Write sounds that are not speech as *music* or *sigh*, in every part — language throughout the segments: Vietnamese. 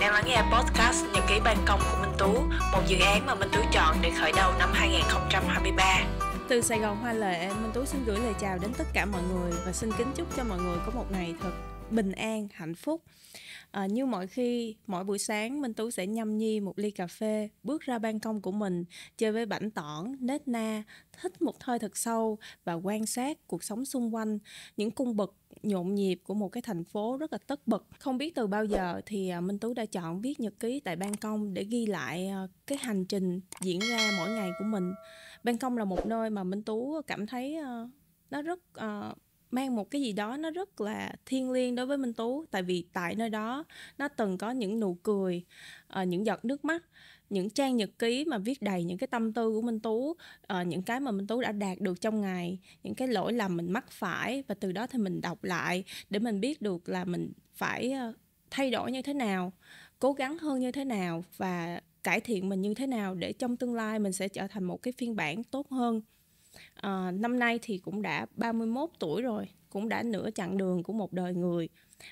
đang lắng nghe podcast Nhật ký ban công của Minh Tú, một dự án mà Minh Tú chọn để khởi đầu năm 2023. Từ Sài Gòn Hoa Lệ, Minh Tú xin gửi lời chào đến tất cả mọi người và xin kính chúc cho mọi người có một ngày thật bình an, hạnh phúc. À, như mọi khi, mỗi buổi sáng Minh Tú sẽ nhâm nhi một ly cà phê, bước ra ban công của mình, chơi với bảnh tỏn, nết na, thích một hơi thật sâu và quan sát cuộc sống xung quanh, những cung bậc nhộn nhịp của một cái thành phố rất là tất bật. Không biết từ bao giờ thì ờ, Minh Tú đã chọn viết nhật ký tại ban công để ghi lại ờ, cái hành trình diễn ra mỗi ngày của mình. Ban công là một nơi mà Minh Tú cảm thấy nó rất mang một cái gì đó nó rất là thiêng liêng đối với Minh Tú tại vì tại nơi đó nó từng có những nụ cười, ờ, những giọt nước mắt, những trang nhật ký mà viết đầy những cái tâm tư của Minh Tú, ờ, những cái mà Minh Tú đã đạt được trong ngày, những cái lỗi lầm mình mắc phải và từ đó thì mình đọc lại để mình biết được là mình phải ờ, thay đổi như thế nào, cố gắng hơn như thế nào và cải thiện mình như thế nào để trong tương lai mình sẽ trở thành một cái phiên bản tốt hơn à, năm nay thì cũng đã 31 tuổi rồi cũng đã nửa chặng đường của một đời người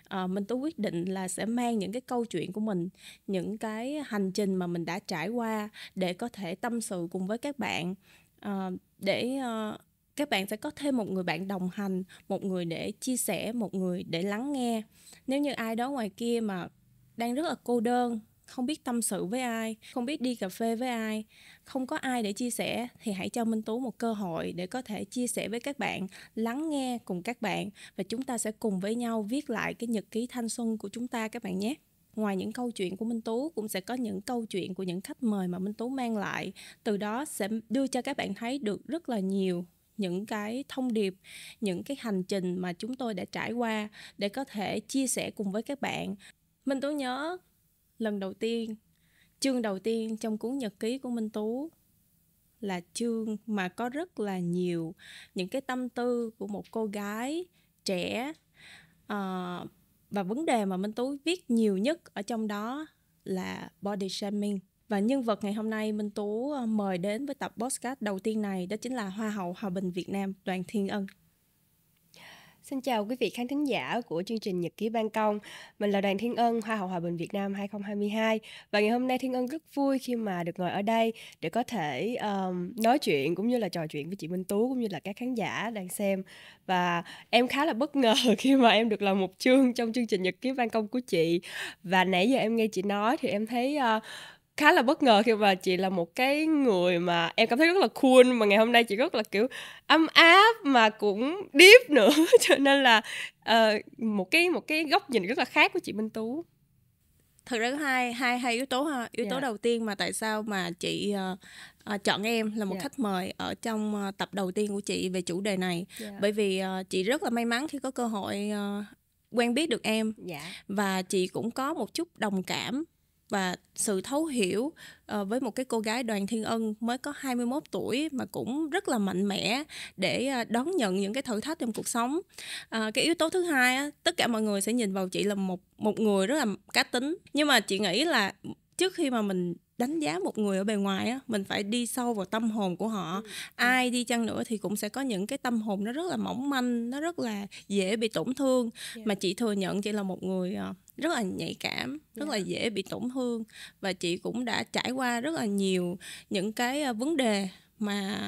à, mình tôi quyết định là sẽ mang những cái câu chuyện của mình những cái hành trình mà mình đã trải qua để có thể tâm sự cùng với các bạn à, để à, các bạn sẽ có thêm một người bạn đồng hành một người để chia sẻ một người để lắng nghe nếu như ai đó ngoài kia mà đang rất là cô đơn không biết tâm sự với ai không biết đi cà phê với ai không có ai để chia sẻ thì hãy cho minh tú một cơ hội để có thể chia sẻ với các bạn lắng nghe cùng các bạn và chúng ta sẽ cùng với nhau viết lại cái nhật ký thanh xuân của chúng ta các bạn nhé ngoài những câu chuyện của minh tú cũng sẽ có những câu chuyện của những khách mời mà minh tú mang lại từ đó sẽ đưa cho các bạn thấy được rất là nhiều những cái thông điệp những cái hành trình mà chúng tôi đã trải qua để có thể chia sẻ cùng với các bạn minh tú nhớ lần đầu tiên chương đầu tiên trong cuốn nhật ký của minh tú là chương mà có rất là nhiều những cái tâm tư của một cô gái trẻ à, và vấn đề mà minh tú viết nhiều nhất ở trong đó là body shaming và nhân vật ngày hôm nay minh tú ờ, mời đến với tập podcast đầu tiên này đó chính là hoa hậu hòa bình việt nam đoàn thiên ân Xin chào quý vị khán thính giả của chương trình Nhật ký Ban Công. Mình là Đoàn Thiên Ân, Hoa hậu Hòa bình Việt Nam 2022. Và ngày hôm nay Thiên Ân rất vui khi mà được ngồi ở đây để có thể um, nói chuyện cũng như là trò chuyện với chị Minh Tú cũng như là các khán giả đang xem. Và em khá là bất ngờ *laughs* khi mà em được là một chương trong chương trình Nhật ký Ban Công của chị. Và nãy giờ em nghe chị nói thì em thấy uh, khá là bất ngờ khi mà chị là một cái người mà em cảm thấy rất là cool mà ngày hôm nay chị rất là kiểu âm áp mà cũng deep *laughs* nữa cho nên là uh, một cái một cái góc nhìn rất là khác của chị Minh Tú thực ra có hai hai hai yếu tố ha yếu yeah. tố dạ. đầu tiên mà tại sao mà chị uh, uh, chọn em là một yeah. Dạ. khách mời ở trong uh, tập đầu tiên của chị về chủ đề này yeah. Dạ. bởi vì uh, chị rất là may mắn khi có cơ hội uh, quen biết được em yeah. và chị cũng có một chút đồng cảm và sự thấu hiểu uh, với một cái cô gái Đoàn Thiên Ân mới có 21 tuổi mà cũng rất là mạnh mẽ để uh, đón nhận những cái thử thách trong cuộc sống. Uh, cái yếu tố thứ hai á, tất cả mọi người sẽ nhìn vào chị là một một người rất là cá tính nhưng mà chị nghĩ là trước khi mà mình đánh giá một người ở bề ngoài á mình phải đi sâu vào tâm hồn của họ ừ. ai đi chăng nữa thì cũng sẽ có những cái tâm hồn nó rất là mỏng manh nó rất là dễ bị tổn thương yeah. Dạ. mà chị thừa nhận chị là một người ờ, rất là nhạy cảm rất yeah. là dạ. dễ bị tổn thương và chị cũng đã trải qua rất là nhiều những cái ờ, vấn đề mà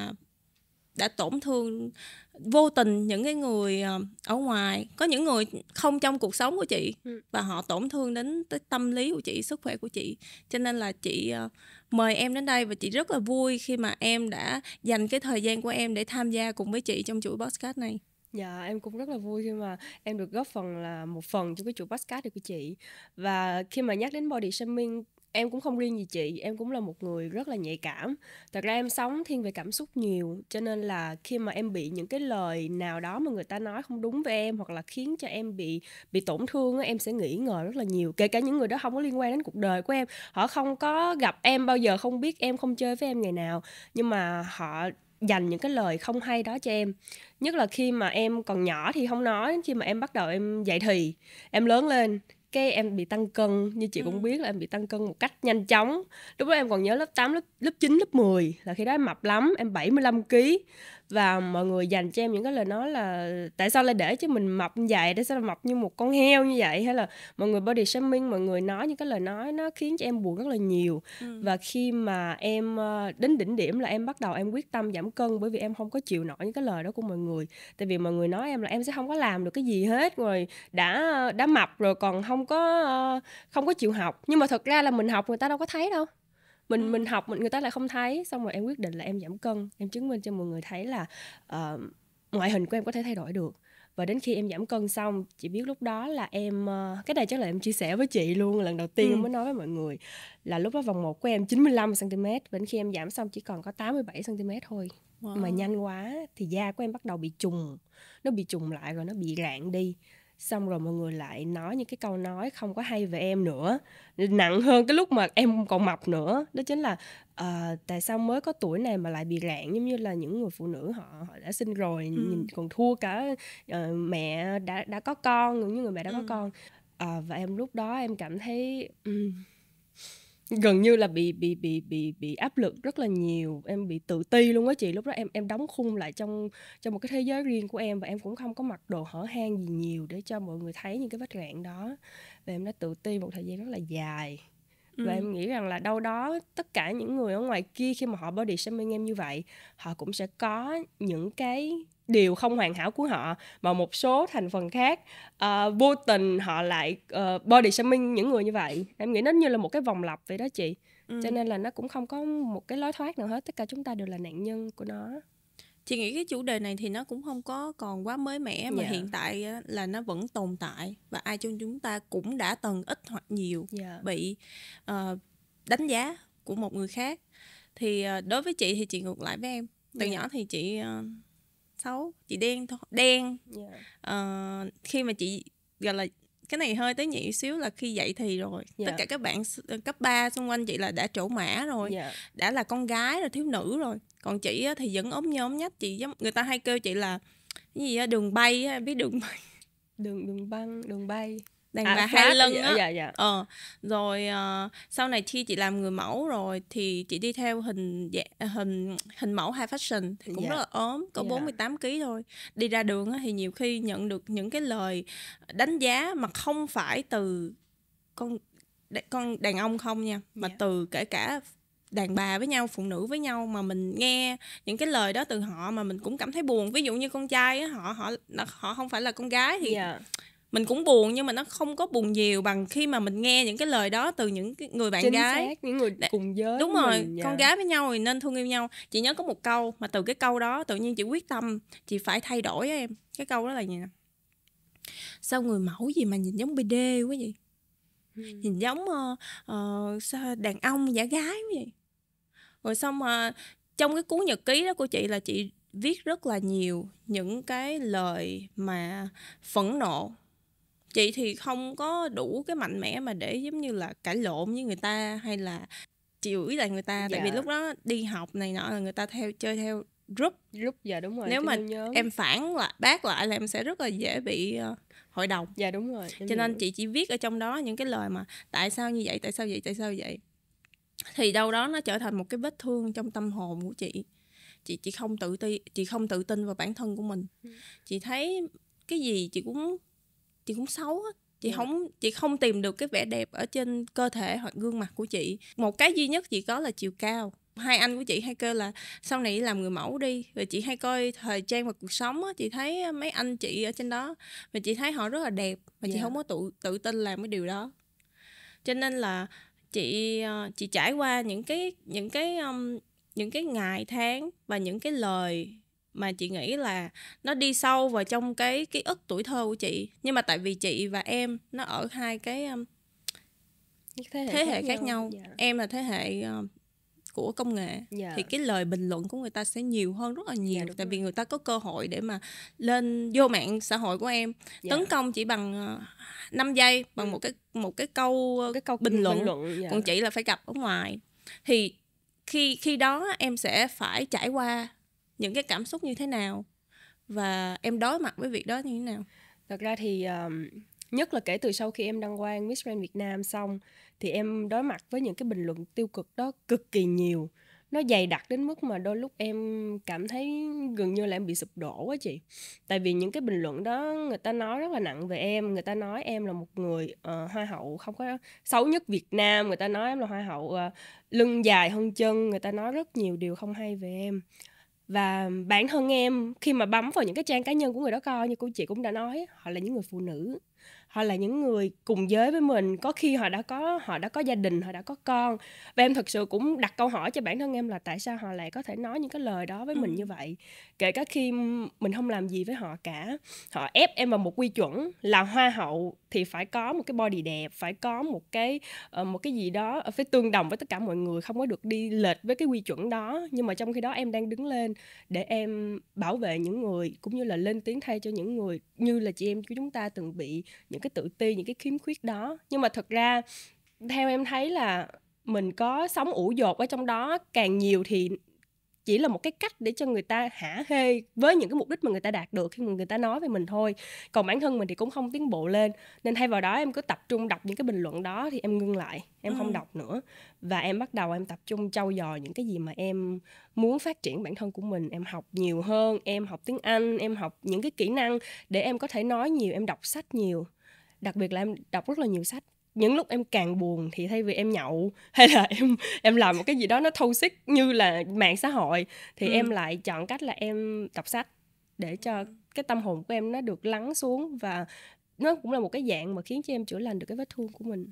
đã tổn thương vô tình những cái người ờ, ở ngoài có những người không trong cuộc sống của chị ừ. và họ tổn thương đến tới tâm lý của chị sức khỏe của chị cho nên là chị ờ, mời em đến đây và chị rất là vui khi mà em đã dành cái thời gian của em để tham gia cùng với chị trong chuỗi podcast này Dạ em cũng rất là vui khi mà em được góp phần là một phần trong cái chuỗi podcast này của chị Và khi mà nhắc đến body shaming em cũng không riêng gì chị em cũng là một người rất là nhạy cảm thật ra em sống thiên về cảm xúc nhiều cho nên là khi mà em bị những cái lời nào đó mà người ta nói không đúng với em hoặc là khiến cho em bị bị tổn thương em sẽ nghĩ ngợi rất là nhiều kể cả những người đó không có liên quan đến cuộc đời của em họ không có gặp em bao giờ không biết em không chơi với em ngày nào nhưng mà họ dành những cái lời không hay đó cho em nhất là khi mà em còn nhỏ thì không nói khi mà em bắt đầu em dạy thì em lớn lên cái em bị tăng cân như chị ừ. cũng biết là em bị tăng cân một cách nhanh chóng lúc đó em còn nhớ lớp 8, lớp lớp 9, lớp 10 là khi đó em mập lắm em 75 kg và mọi người dành cho em những cái lời nói là tại sao lại để cho mình mập như vậy tại sao là mập như một con heo như vậy hay là mọi người body shaming mọi người nói những cái lời nói nó khiến cho em buồn rất là nhiều ừ. và khi mà em ờ, đến đỉnh điểm là em bắt đầu em quyết tâm giảm cân bởi vì em không có chịu nổi những cái lời đó của mọi người tại vì mọi người nói em là em sẽ không có làm được cái gì hết rồi đã đã mập rồi còn không có ờ, không có chịu học nhưng mà thật ra là mình học người ta đâu có thấy đâu mình mình học mình người ta lại không thấy xong rồi em quyết định là em giảm cân em chứng minh cho mọi người thấy là uh, ngoại hình của em có thể thay đổi được và đến khi em giảm cân xong chị biết lúc đó là em ờ, cái này chắc là em chia sẻ với chị luôn lần đầu tiên ừ. em mới nói với mọi người là lúc đó vòng một của em 95 cm đến khi em giảm xong chỉ còn có 87 cm thôi wow. mà nhanh quá thì da của em bắt đầu bị trùng nó bị trùng lại rồi nó bị rạn đi xong rồi mọi người lại nói những cái câu nói không có hay về em nữa nặng hơn cái lúc mà em còn mập nữa đó chính là uh, tại sao mới có tuổi này mà lại bị rạn giống như là những người phụ nữ họ họ đã sinh rồi ừ. nhìn còn thua cả uh, mẹ đã đã có con những người mẹ đã ừ. có con uh, và em lúc đó em cảm thấy um, gần như là bị bị bị bị bị áp lực rất là nhiều em bị tự ti luôn á chị lúc đó em em đóng khung lại trong trong một cái thế giới riêng của em và em cũng không có mặc đồ hở hang gì nhiều để cho mọi người thấy những cái vết rạn đó và em đã tự ti một thời gian rất là dài và ừ. em nghĩ rằng là đâu đó tất cả những người ở ngoài kia khi mà họ body shaming em như vậy họ cũng sẽ có những cái điều không hoàn hảo của họ mà một số thành phần khác uh, vô tình họ lại uh, body shaming những người như vậy em nghĩ nó như là một cái vòng lặp vậy đó chị ừ. cho nên là nó cũng không có một cái lối thoát nào hết tất cả chúng ta đều là nạn nhân của nó chị nghĩ cái chủ đề này thì nó cũng không có còn quá mới mẻ mà yeah. Dạ. hiện tại là nó vẫn tồn tại và ai trong chúng ta cũng đã từng ít hoặc nhiều yeah. Dạ. bị uh, đánh giá của một người khác thì uh, đối với chị thì chị ngược lại với em từ yeah. Dạ. nhỏ thì chị uh, xấu chị đen thôi đen yeah. Dạ. à, ờ, khi mà chị gọi là cái này hơi tới nhị xíu là khi dậy thì rồi yeah. Dạ. tất cả các bạn ờ, cấp 3 xung quanh chị là đã trổ mã rồi yeah. Dạ. đã là con gái rồi thiếu nữ rồi còn chị thì vẫn ốm nhóm nhách chị giống người ta hay kêu chị là cái gì đó, đường bay biết đường bay đường đường băng đường bay đàn à, bà hai lân á dạ, dạ. ờ rồi uh, sau này khi chị làm người mẫu rồi thì chị đi theo hình dạ, hình hình mẫu high fashion thì cũng dạ. rất là ốm có dạ. 48 kg thôi đi ra đường thì nhiều khi nhận được những cái lời đánh giá mà không phải từ con con đàn ông không nha mà dạ. từ kể cả đàn bà với nhau phụ nữ với nhau mà mình nghe những cái lời đó từ họ mà mình cũng cảm thấy buồn ví dụ như con trai họ họ họ không phải là con gái thì yeah dạ mình cũng buồn nhưng mà nó không có buồn nhiều bằng khi mà mình nghe những cái lời đó từ những cái người bạn Chính gái xác, những người cùng giới đúng rồi mình, dạ. con gái với nhau thì nên thương yêu nhau chị nhớ có một câu mà từ cái câu đó tự nhiên chị quyết tâm chị phải thay đổi em cái câu đó là gì nè sao người mẫu gì mà nhìn giống bd quá vậy ừ. nhìn giống uh, uh, sao đàn ông giả gái quá vậy rồi xong mà ờ, uh, trong cái cuốn nhật ký đó của chị là chị viết rất là nhiều những cái lời mà phẫn nộ chị thì không có đủ cái mạnh mẽ mà để giống như là cãi lộn với người ta hay là chịu ý lại người ta dạ. tại vì dạ. lúc đó đi học này nọ là người ta theo chơi theo group group dạ đúng rồi nếu mà nhớ. em phản lại bác lại là em sẽ rất là dễ bị ờ, hội đồng dạ đúng rồi cho nên chị chỉ viết ở trong đó những cái lời mà tại sao như vậy tại sao vậy tại sao vậy thì đâu đó nó trở thành một cái vết thương trong tâm hồn của chị chị chị không tự ti chị không tự tin vào bản thân của mình ừ. chị thấy cái gì chị cũng chị cũng xấu á chị ừ. Dạ. không chị không tìm được cái vẻ đẹp ở trên cơ thể hoặc gương mặt của chị một cái duy nhất chị có là chiều cao hai anh của chị hay kêu là sau này làm người mẫu đi và chị hay coi thời trang và cuộc sống á chị thấy mấy anh chị ở trên đó và chị thấy họ rất là đẹp và yeah. chị không dạ. có tự tự tin làm cái điều đó cho nên là chị ờ, chị trải qua những cái những cái um, những cái ngày tháng và những cái lời mà chị nghĩ là nó đi sâu vào trong cái ký ức tuổi thơ của chị nhưng mà tại vì chị và em nó ở hai cái um, thế hệ, thế hệ khác, khác nhau, nhau. Yeah. Dạ. em là thế hệ uh, của công nghệ yeah. Dạ. thì cái lời bình luận của người ta sẽ nhiều hơn rất là dạ, nhiều yeah, tại rồi. vì người ta có cơ hội để mà lên vô mạng xã hội của em yeah. tấn công chỉ bằng uh, ờ, 5 giây bằng ừ. một cái một cái câu ờ, cái câu bình luận, bình luận yeah. còn chị là phải gặp ở ngoài thì khi khi đó em sẽ phải trải qua những cái cảm xúc như thế nào và em đối mặt với việc đó như thế nào thật ra thì um, nhất là kể từ sau khi em đăng quang Miss Grand Việt Nam xong thì em đối mặt với những cái bình luận tiêu cực đó cực kỳ nhiều nó dày đặc đến mức mà đôi lúc em cảm thấy gần như là em bị sụp đổ quá chị tại vì những cái bình luận đó người ta nói rất là nặng về em người ta nói em là một người uh, hoa hậu không có xấu nhất việt nam người ta nói em là hoa hậu uh, lưng dài hơn chân người ta nói rất nhiều điều không hay về em và bản thân em khi mà bấm vào những cái trang cá nhân của người đó coi như cô chị cũng đã nói họ là những người phụ nữ hoặc là những người cùng giới với mình có khi họ đã có họ đã có gia đình họ đã có con và em thật sự cũng đặt câu hỏi cho bản thân em là tại sao họ lại có thể nói những cái lời đó với mình ừ. như vậy kể cả khi mình không làm gì với họ cả họ ép em vào một quy chuẩn là hoa hậu thì phải có một cái body đẹp phải có một cái ờ, một cái gì đó ờ, phải tương đồng với tất cả mọi người không có được đi lệch với cái quy chuẩn đó nhưng mà trong khi đó em đang đứng lên để em bảo vệ những người cũng như là lên tiếng thay cho những người như là chị em của chúng ta từng bị những những cái tự ti những cái khiếm khuyết đó nhưng mà thật ra theo em thấy là mình có sống ủ dột ở trong đó càng nhiều thì chỉ là một cái cách để cho người ta hả hê với những cái mục đích mà người ta đạt được khi mà người ta nói về mình thôi còn bản thân mình thì cũng không tiến bộ lên nên thay vào đó em cứ tập trung đọc những cái bình luận đó thì em ngưng lại em ừ. không đọc nữa và em bắt đầu em tập trung trau dồi những cái gì mà em muốn phát triển bản thân của mình em học nhiều hơn em học tiếng anh em học những cái kỹ năng để em có thể nói nhiều em đọc sách nhiều đặc biệt là em đọc rất là nhiều sách những lúc em càng buồn thì thay vì em nhậu *laughs* hay là em em làm một cái gì đó nó thâu xích như là mạng xã hội thì ừ. em lại chọn cách là em đọc sách để cho cái tâm hồn của em nó được lắng xuống và nó cũng là một cái dạng mà khiến cho em chữa lành được cái vết thương của mình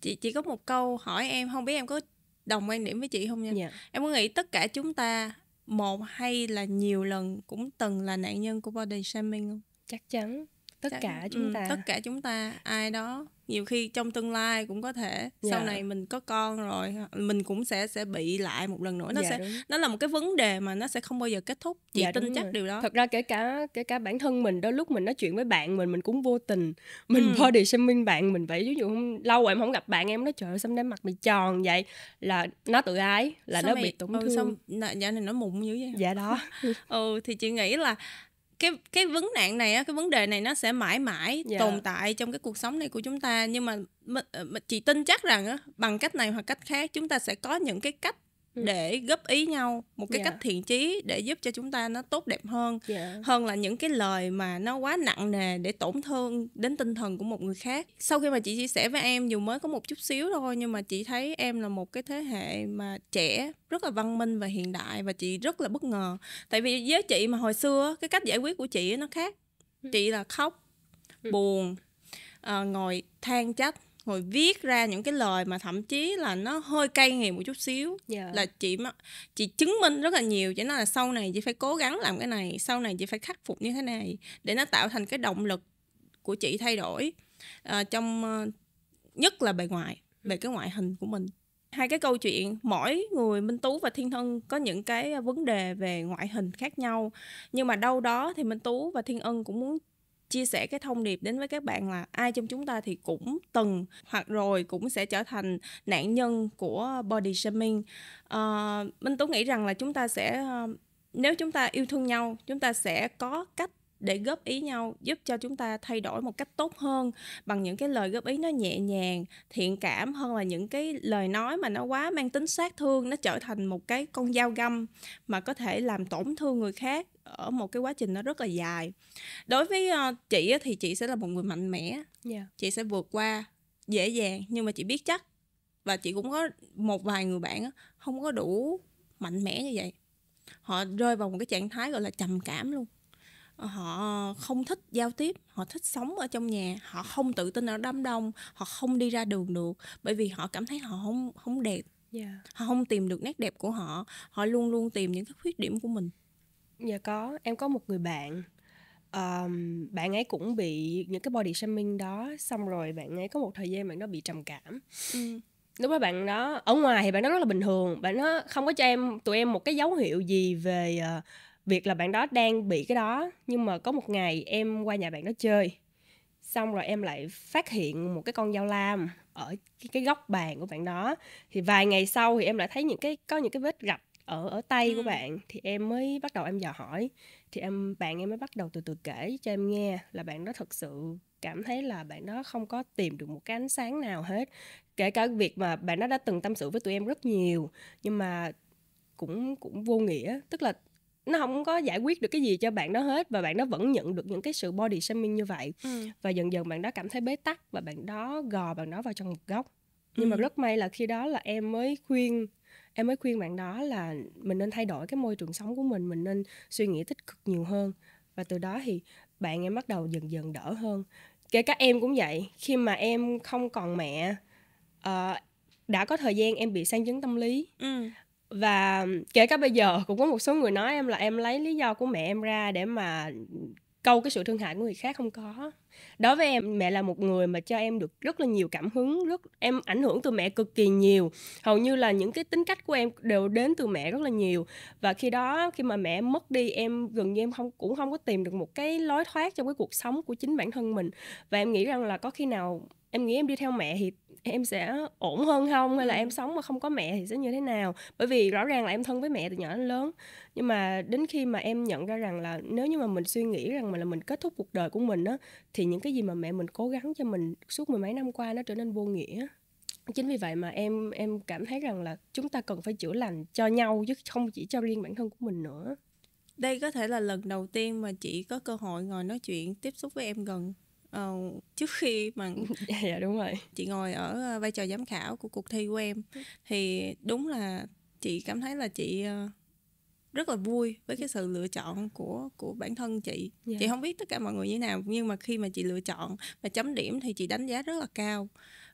chị chỉ có một câu hỏi em không biết em có đồng quan điểm với chị không nha yeah. Dạ. em có nghĩ tất cả chúng ta một hay là nhiều lần cũng từng là nạn nhân của body shaming không chắc chắn tất cả, chúng ừ, ta tất cả chúng ta ai đó nhiều khi trong tương lai cũng có thể yeah. Dạ. sau này mình có con rồi mình cũng sẽ sẽ bị lại một lần nữa nó yeah, dạ, sẽ đúng. nó là một cái vấn đề mà nó sẽ không bao giờ kết thúc chị yeah, dạ, tin chắc rồi. điều đó thật ra kể cả kể cả bản thân mình đôi lúc mình nói chuyện với bạn mình mình cũng vô tình mình ừ. body shaming bạn mình vậy ví dụ không lâu rồi em không gặp bạn em nói trời ơi sao đem mặt mày tròn vậy là nó tự ái là sao nó mày, bị tổn ừ, thương ừ, xong dạ này nó mụn dữ vậy dạ đó *laughs* ừ thì chị nghĩ là cái cái vấn nạn này á cái vấn đề này nó sẽ mãi mãi yeah. Dạ. tồn tại trong cái cuộc sống này của chúng ta nhưng ờ, mà chị tin chắc rằng á bằng cách này hoặc cách khác chúng ta sẽ có những cái cách Ừ. để góp ý nhau một cái yeah. Dạ. cách thiện chí để giúp cho chúng ta nó tốt đẹp hơn yeah. Dạ. hơn là những cái lời mà nó quá nặng nề để tổn thương đến tinh thần của một người khác sau khi mà chị chia sẻ với em dù mới có một chút xíu thôi nhưng mà chị thấy em là một cái thế hệ mà trẻ rất là văn minh và hiện đại và chị rất là bất ngờ tại vì với chị mà hồi xưa cái cách giải quyết của chị nó khác ừ. chị là khóc ừ. buồn à, ngồi than trách ngồi viết ra những cái lời mà thậm chí là nó hơi cay nghiệt một chút xíu yeah. Dạ. là chị chị chứng minh rất là nhiều chỉ nói là sau này chị phải cố gắng làm cái này sau này chị phải khắc phục như thế này để nó tạo thành cái động lực của chị thay đổi à, trong ờ, nhất là bề ngoài về cái ngoại hình của mình hai cái câu chuyện mỗi người minh tú và thiên ân có những cái ờ, vấn đề về ngoại hình khác nhau nhưng mà đâu đó thì minh tú và thiên ân cũng muốn chia sẻ cái thông điệp đến với các bạn là ai trong chúng ta thì cũng từng hoặc rồi cũng sẽ trở thành nạn nhân của body shaming à, minh tú nghĩ rằng là chúng ta sẽ ờ, nếu chúng ta yêu thương nhau chúng ta sẽ có cách để góp ý nhau giúp cho chúng ta thay đổi một cách tốt hơn bằng những cái lời góp ý nó nhẹ nhàng thiện cảm hơn là những cái lời nói mà nó quá mang tính sát thương nó trở thành một cái con dao găm mà có thể làm tổn thương người khác ở một cái quá trình nó rất là dài đối với ờ, chị thì chị sẽ là một người mạnh mẽ yeah. Dạ. chị sẽ vượt qua dễ dàng nhưng mà chị biết chắc và chị cũng có một vài người bạn không có đủ mạnh mẽ như vậy họ rơi vào một cái trạng thái gọi là trầm cảm luôn họ không thích giao tiếp họ thích sống ở trong nhà họ không tự tin ở đám đông họ không đi ra đường được bởi vì họ cảm thấy họ không không đẹp yeah. Dạ. họ không tìm được nét đẹp của họ họ luôn luôn tìm những cái khuyết điểm của mình dạ có em có một người bạn um, bạn ấy cũng bị những cái body shaming đó xong rồi bạn ấy có một thời gian bạn đó bị trầm cảm ừ. lúc đó bạn đó ở ngoài thì bạn đó rất là bình thường bạn đó không có cho em tụi em một cái dấu hiệu gì về uh, việc là bạn đó đang bị cái đó nhưng mà có một ngày em qua nhà bạn đó chơi xong rồi em lại phát hiện một cái con dao lam ở cái, góc bàn của bạn đó thì vài ngày sau thì em lại thấy những cái có những cái vết gạch ở ở tay ừ. của bạn thì em mới bắt đầu em dò hỏi thì em bạn em mới bắt đầu từ từ kể cho em nghe là bạn đó thật sự cảm thấy là bạn đó không có tìm được một cái ánh sáng nào hết kể cả việc mà bạn đó đã từng tâm sự với tụi em rất nhiều nhưng mà cũng cũng vô nghĩa tức là nó không có giải quyết được cái gì cho bạn đó hết và bạn đó vẫn nhận được những cái sự body shaming như vậy ừ. và dần dần bạn đó cảm thấy bế tắc và bạn đó gò bạn đó vào trong một góc nhưng ừ. mà rất may là khi đó là em mới khuyên em mới khuyên bạn đó là mình nên thay đổi cái môi trường sống của mình mình nên suy nghĩ tích cực nhiều hơn và từ đó thì bạn em bắt đầu dần dần đỡ hơn kể cả em cũng vậy khi mà em không còn mẹ uh, đã có thời gian em bị sang chứng tâm lý ừ và kể cả bây giờ cũng có một số người nói em là em lấy lý do của mẹ em ra để mà câu cái sự thương hại của người khác không có đối với em mẹ là một người mà cho em được rất là nhiều cảm hứng rất em ảnh hưởng từ mẹ cực kỳ nhiều hầu như là những cái tính cách của em đều đến từ mẹ rất là nhiều và khi đó khi mà mẹ mất đi em gần như em không cũng không có tìm được một cái lối thoát trong cái cuộc sống của chính bản thân mình và em nghĩ rằng là có khi nào em nghĩ em đi theo mẹ thì em sẽ ổn hơn không hay là em sống mà không có mẹ thì sẽ như thế nào bởi vì rõ ràng là em thân với mẹ từ nhỏ đến lớn nhưng mà đến khi mà em nhận ra rằng là nếu như mà mình suy nghĩ rằng mà là mình kết thúc cuộc đời của mình á thì những cái gì mà mẹ mình cố gắng cho mình suốt mười mấy năm qua nó trở nên vô nghĩa chính vì vậy mà em em cảm thấy rằng là chúng ta cần phải chữa lành cho nhau chứ không chỉ cho riêng bản thân của mình nữa đây có thể là lần đầu tiên mà chị có cơ hội ngồi nói chuyện tiếp xúc với em gần uh, trước khi mà *laughs* dạ, dạ đúng rồi chị ngồi ở ờ, vai trò giám khảo của cuộc thi của em thì đúng là chị cảm thấy là chị ờ, rất là vui với cái sự lựa chọn của của bản thân chị yeah. Dạ. chị không biết tất cả mọi người như nào nhưng mà khi mà chị lựa chọn và chấm điểm thì chị đánh giá rất là cao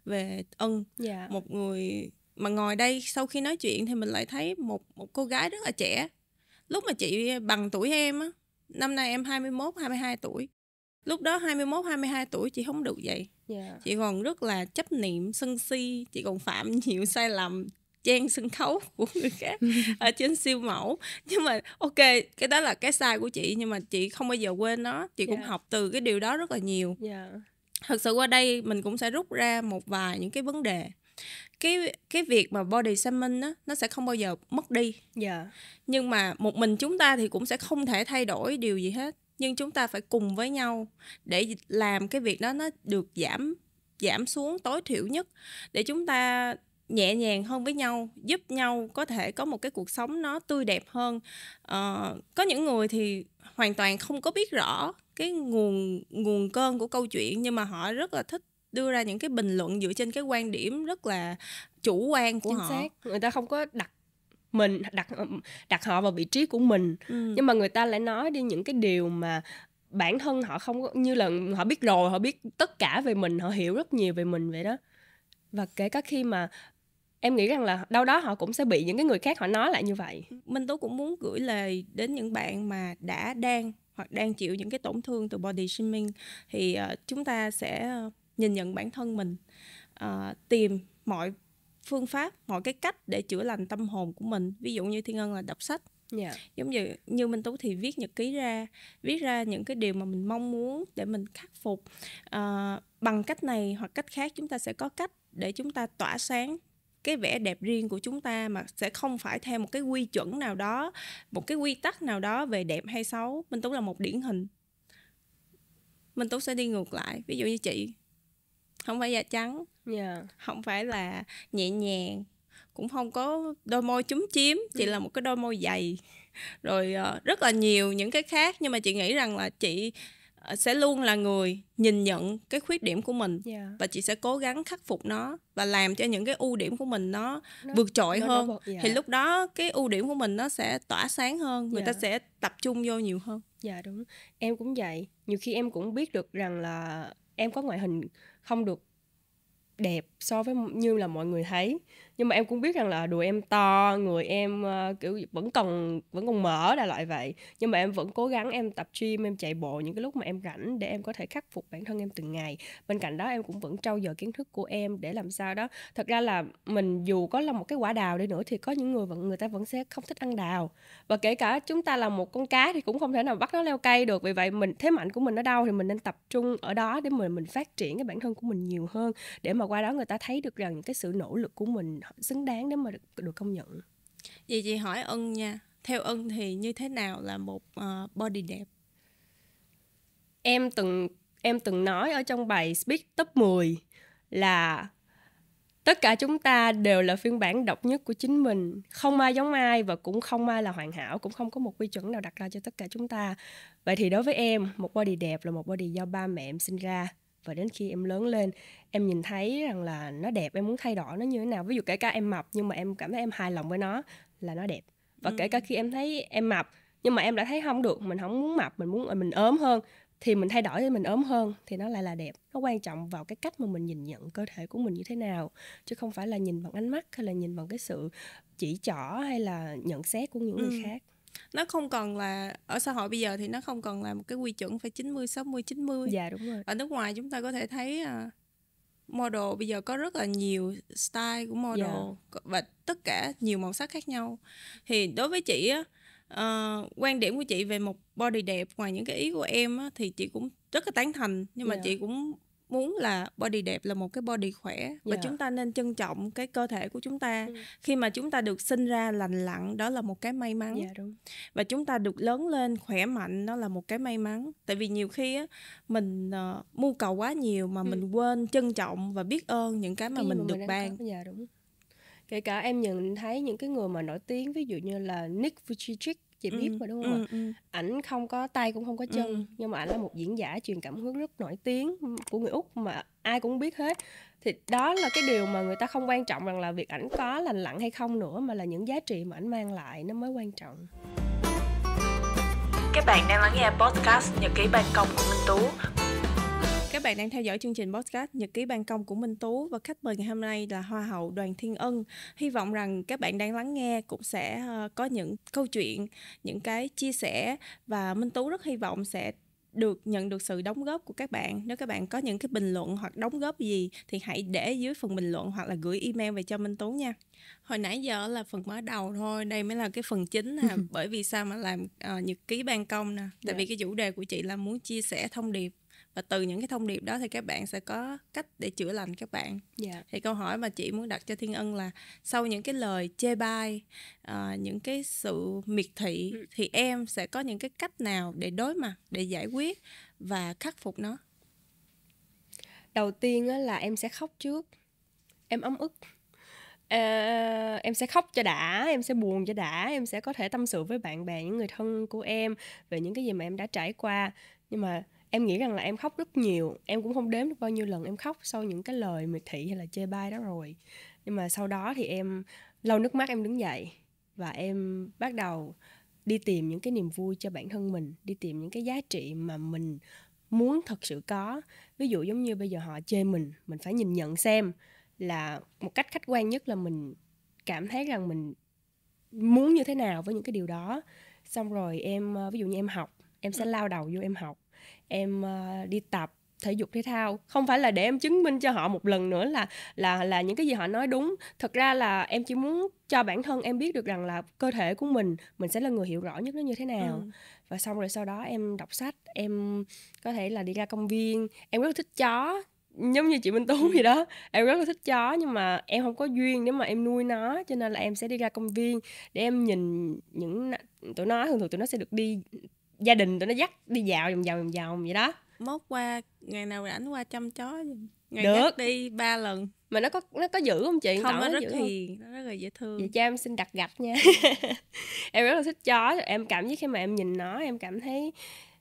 về ân yeah. Dạ. một người mà ngồi đây sau khi nói chuyện thì mình lại thấy một một cô gái rất là trẻ lúc mà chị bằng tuổi em á năm nay em 21 22 tuổi lúc đó 21 22 tuổi chị không được vậy. Yeah. Dạ. Chị còn rất là chấp niệm sân si, chị còn phạm *laughs* nhiều sai lầm trang sân khấu của người khác *laughs* ở trên siêu mẫu nhưng mà ok cái đó là cái sai của chị nhưng mà chị không bao giờ quên nó chị cũng yeah. Dạ. học từ cái điều đó rất là nhiều yeah. Dạ. thật sự qua đây mình cũng sẽ rút ra một vài những cái vấn đề cái cái việc mà body shaming á nó sẽ không bao giờ mất đi yeah. nhưng mà một mình chúng ta thì cũng sẽ không thể thay đổi điều gì hết nhưng chúng ta phải cùng với nhau để làm cái việc đó nó được giảm giảm xuống tối thiểu nhất để chúng ta nhẹ nhàng hơn với nhau giúp nhau có thể có một cái cuộc sống nó tươi đẹp hơn ờ, có những người thì hoàn toàn không có biết rõ cái nguồn nguồn cơn của câu chuyện nhưng mà họ rất là thích đưa ra những cái bình luận dựa trên cái quan điểm rất là chủ quan của Chính họ xác. người ta không có đặt mình đặt ờ, đặt họ vào vị trí của mình ừ. nhưng mà người ta lại nói đi những cái điều mà bản thân họ không có như là họ biết rồi họ biết tất cả về mình họ hiểu rất nhiều về mình vậy đó và kể cả khi mà em nghĩ rằng là đâu đó họ cũng sẽ bị những cái người khác họ nói lại như vậy minh tú cũng muốn gửi lời đến những bạn mà đã đang hoặc đang chịu những cái tổn thương từ body shaming thì uh, chúng ta sẽ ờ, nhìn nhận bản thân mình uh, tìm mọi phương pháp mọi cái cách để chữa lành tâm hồn của mình ví dụ như thiên ngân là đọc sách yeah. Dạ. giống như như minh tú thì viết nhật ký ra viết ra những cái điều mà mình mong muốn để mình khắc phục à, bằng cách này hoặc cách khác chúng ta sẽ có cách để chúng ta tỏa sáng cái vẻ đẹp riêng của chúng ta mà sẽ không phải theo một cái quy chuẩn nào đó một cái quy tắc nào đó về đẹp hay xấu minh tú là một điển hình minh tú sẽ đi ngược lại ví dụ như chị không phải da trắng yeah. không phải là nhẹ nhàng cũng không có đôi môi chúm chiếm chỉ ừ. là một cái đôi môi dày rồi uh, rất là nhiều những cái khác nhưng mà chị nghĩ rằng là chị ờ, sẽ luôn là người nhìn nhận cái khuyết điểm của mình yeah. và chị sẽ cố gắng khắc phục nó và làm cho những cái ưu điểm của mình nó, nó vượt trội nó, hơn nó, yeah. thì lúc đó cái ưu điểm của mình nó sẽ tỏa sáng hơn người yeah. ta sẽ tập trung vô nhiều hơn dạ đúng em cũng vậy nhiều khi em cũng biết được rằng là em có ngoại hình không được đẹp so với như là mọi người thấy nhưng mà em cũng biết rằng là đùi em to người em ờ, kiểu vẫn còn vẫn còn mở là loại vậy nhưng mà em vẫn cố gắng em tập gym em chạy bộ những cái lúc mà em rảnh để em có thể khắc phục bản thân em từng ngày bên cạnh đó em cũng vẫn trau dồi kiến thức của em để làm sao đó thật ra là mình dù có là một cái quả đào đi nữa thì có những người vẫn người ta vẫn sẽ không thích ăn đào và kể cả chúng ta là một con cá thì cũng không thể nào bắt nó leo cây được vì vậy mình thế mạnh của mình ở đâu thì mình nên tập trung ở đó để mình mình phát triển cái bản thân của mình nhiều hơn để mà mà qua đó người ta thấy được rằng cái sự nỗ lực của mình xứng đáng để mà được, được công nhận vậy chị hỏi ân nha theo ân thì như thế nào là một ờ, body đẹp em từng em từng nói ở trong bài speak top 10 là tất cả chúng ta đều là phiên bản độc nhất của chính mình không ai giống ai và cũng không ai là hoàn hảo cũng không có một quy chuẩn nào đặt ra cho tất cả chúng ta vậy thì đối với em một body đẹp là một body do ba mẹ em sinh ra và đến khi em lớn lên em nhìn thấy rằng là nó đẹp em muốn thay đổi nó như thế nào ví dụ kể cả em mập nhưng mà em cảm thấy em hài lòng với nó là nó đẹp và ừ. kể cả khi em thấy em mập nhưng mà em lại thấy không được mình không muốn mập mình muốn mình ốm hơn thì mình thay đổi thì mình ốm hơn thì nó lại là đẹp nó quan trọng vào cái cách mà mình nhìn nhận cơ thể của mình như thế nào chứ không phải là nhìn bằng ánh mắt hay là nhìn bằng cái sự chỉ trỏ hay là nhận xét của những ừ. người khác nó không còn là ở xã hội bây giờ thì nó không còn là một cái quy chuẩn phải 90 60 90. Dạ đúng rồi. Ở nước ngoài chúng ta có thể thấy uh, model bây giờ có rất là nhiều style của model yeah. Dạ. và tất cả nhiều màu sắc khác nhau. Thì đối với chị á uh, quan điểm của chị về một body đẹp ngoài những cái ý của em á, thì chị cũng rất là tán thành nhưng mà yeah. Dạ. chị cũng muốn là body đẹp là một cái body khỏe và yeah. Dạ. chúng ta nên trân trọng cái cơ thể của chúng ta ừ. khi mà chúng ta được sinh ra lành lặn đó là một cái may mắn yeah, dạ, đúng. và chúng ta được lớn lên khỏe mạnh đó là một cái may mắn tại vì nhiều khi á mình uh, mưu cầu quá nhiều mà ừ. mình quên trân trọng và biết ơn những cái mà cái mình, mà được mình ban có, yeah, dạ, đúng kể cả em nhận thấy những cái người mà nổi tiếng ví dụ như là Nick Vujicic chị biết ừ, mà đúng không ạ ừ. ảnh không có tay cũng không có chân ừ. nhưng mà ảnh là một diễn giả truyền cảm hứng rất nổi tiếng của người úc mà ai cũng biết hết thì đó là cái điều mà người ta không quan trọng rằng là việc ảnh có lành lặn hay không nữa mà là những giá trị mà ảnh mang lại nó mới quan trọng các bạn đang lắng nghe podcast nhật ký ban công của minh tú các bạn đang theo dõi chương trình podcast Nhật ký ban công của Minh Tú và khách mời ngày hôm nay là Hoa hậu Đoàn Thiên Ân. Hy vọng rằng các bạn đang lắng nghe cũng sẽ ờ, có những câu chuyện, những cái chia sẻ và Minh Tú rất hy vọng sẽ được nhận được sự đóng góp của các bạn nếu các bạn có những cái bình luận hoặc đóng góp gì thì hãy để dưới phần bình luận hoặc là gửi email về cho minh tú nha hồi nãy giờ là phần mở đầu thôi đây mới là cái phần chính nè *laughs* bởi vì sao mà làm uh, nhật ký ban công nè tại yeah. Dạ. vì cái chủ đề của chị là muốn chia sẻ thông điệp và từ những cái thông điệp đó thì các bạn sẽ có cách để chữa lành các bạn yeah. Dạ. thì câu hỏi mà chị muốn đặt cho thiên ân là sau những cái lời chê bai uh, những cái sự miệt thị ừ. thì em sẽ có những cái cách nào để đối mặt để giải quyết và khắc phục nó đầu tiên là em sẽ khóc trước em ấm ức à, em sẽ khóc cho đã em sẽ buồn cho đã em sẽ có thể tâm sự với bạn bè những người thân của em về những cái gì mà em đã trải qua nhưng mà em nghĩ rằng là em khóc rất nhiều em cũng không đếm được bao nhiêu lần em khóc sau những cái lời miệt thị hay là chê bai đó rồi nhưng mà sau đó thì em lau nước mắt em đứng dậy và em bắt đầu đi tìm những cái niềm vui cho bản thân mình đi tìm những cái giá trị mà mình muốn thật sự có ví dụ giống như bây giờ họ chê mình mình phải nhìn nhận xem là một cách khách quan nhất là mình cảm thấy rằng mình muốn như thế nào với những cái điều đó xong rồi em ờ, ví dụ như em học em sẽ ừ. lao đầu vô em học em ờ, đi tập thể dục thể thao không phải là để em chứng minh cho họ một lần nữa là là là những cái gì họ nói đúng thật ra là em chỉ muốn cho bản thân em biết được rằng là cơ thể của mình mình sẽ là người hiểu rõ nhất nó như thế nào ừ. và xong rồi sau đó em đọc sách em có thể là đi ra công viên em rất thích chó giống như chị Minh Tú gì ừ. đó em rất là thích chó nhưng mà em không có duyên nếu mà em nuôi nó cho nên là em sẽ đi ra công viên để em nhìn những tụi nó thường thường tụi nó sẽ được đi gia đình tụi nó dắt đi dạo vòng vòng vòng vòng vậy đó mốt qua ngày nào ảnh qua chăm chó ngày được dắt đi ba lần mà nó có nó có giữ không chị không nó, nó rất hiền nó rất là dễ thương vậy cha em xin đặt gạch nha *laughs* em rất là thích chó em cảm giác khi mà em nhìn nó em cảm thấy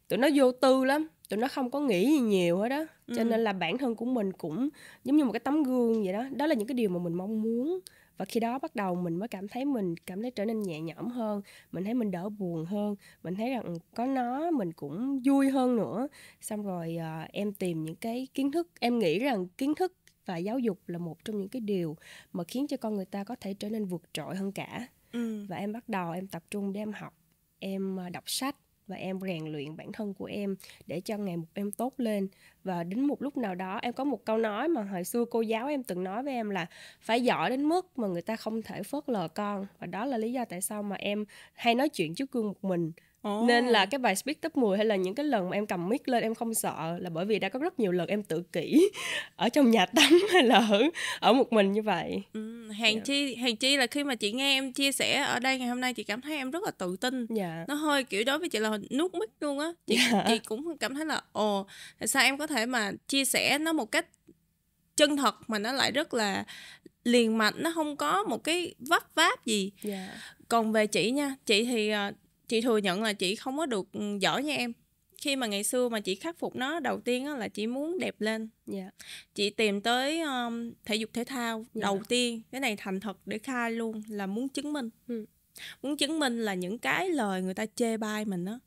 tụi nó vô tư lắm tụi nó không có nghĩ gì nhiều hết đó cho ừ. nên là bản thân của mình cũng giống như một cái tấm gương vậy đó đó là những cái điều mà mình mong muốn và khi đó bắt đầu mình mới cảm thấy mình cảm thấy trở nên nhẹ nhõm hơn mình thấy mình đỡ buồn hơn mình thấy rằng có nó mình cũng vui hơn nữa xong rồi uh, em tìm những cái kiến thức em nghĩ rằng kiến thức và giáo dục là một trong những cái điều mà khiến cho con người ta có thể trở nên vượt trội hơn cả ừ. và em bắt đầu em tập trung để em học em ờ, đọc sách và em rèn luyện bản thân của em để cho ngày một em tốt lên và đến một lúc nào đó em có một câu nói mà hồi xưa cô giáo em từng nói với em là phải giỏi đến mức mà người ta không thể phớt lờ con và đó là lý do tại sao mà em hay nói chuyện trước gương một mình Oh. Nên là cái bài speak top 10 hay là những cái lần mà em cầm mic lên em không sợ là bởi vì đã có rất nhiều lần em tự kỷ *laughs* ở trong nhà tắm *laughs* hay là ở, ở một mình như vậy. Ừ, hàng yeah. Dạ. chi hàng chi là khi mà chị nghe em chia sẻ ở đây ngày hôm nay chị cảm thấy em rất là tự tin. Yeah. Dạ. Nó hơi kiểu đối với chị là nuốt mic luôn á. Chị yeah. Dạ. chị cũng cảm thấy là ồ sao em có thể mà chia sẻ nó một cách chân thật mà nó lại rất là liền mạch nó không có một cái vấp váp gì. Yeah. Còn về chị nha, chị thì ờ, chị thừa nhận là chị không có được ừ, giỏi như em khi mà ngày xưa mà chị khắc phục nó đầu tiên là chị muốn đẹp lên yeah. Dạ. chị tìm tới um, thể dục thể thao yeah. Dạ. đầu tiên cái này thành thật để khai luôn là muốn chứng minh ừ. muốn chứng minh là những cái lời người ta chê bai mình đó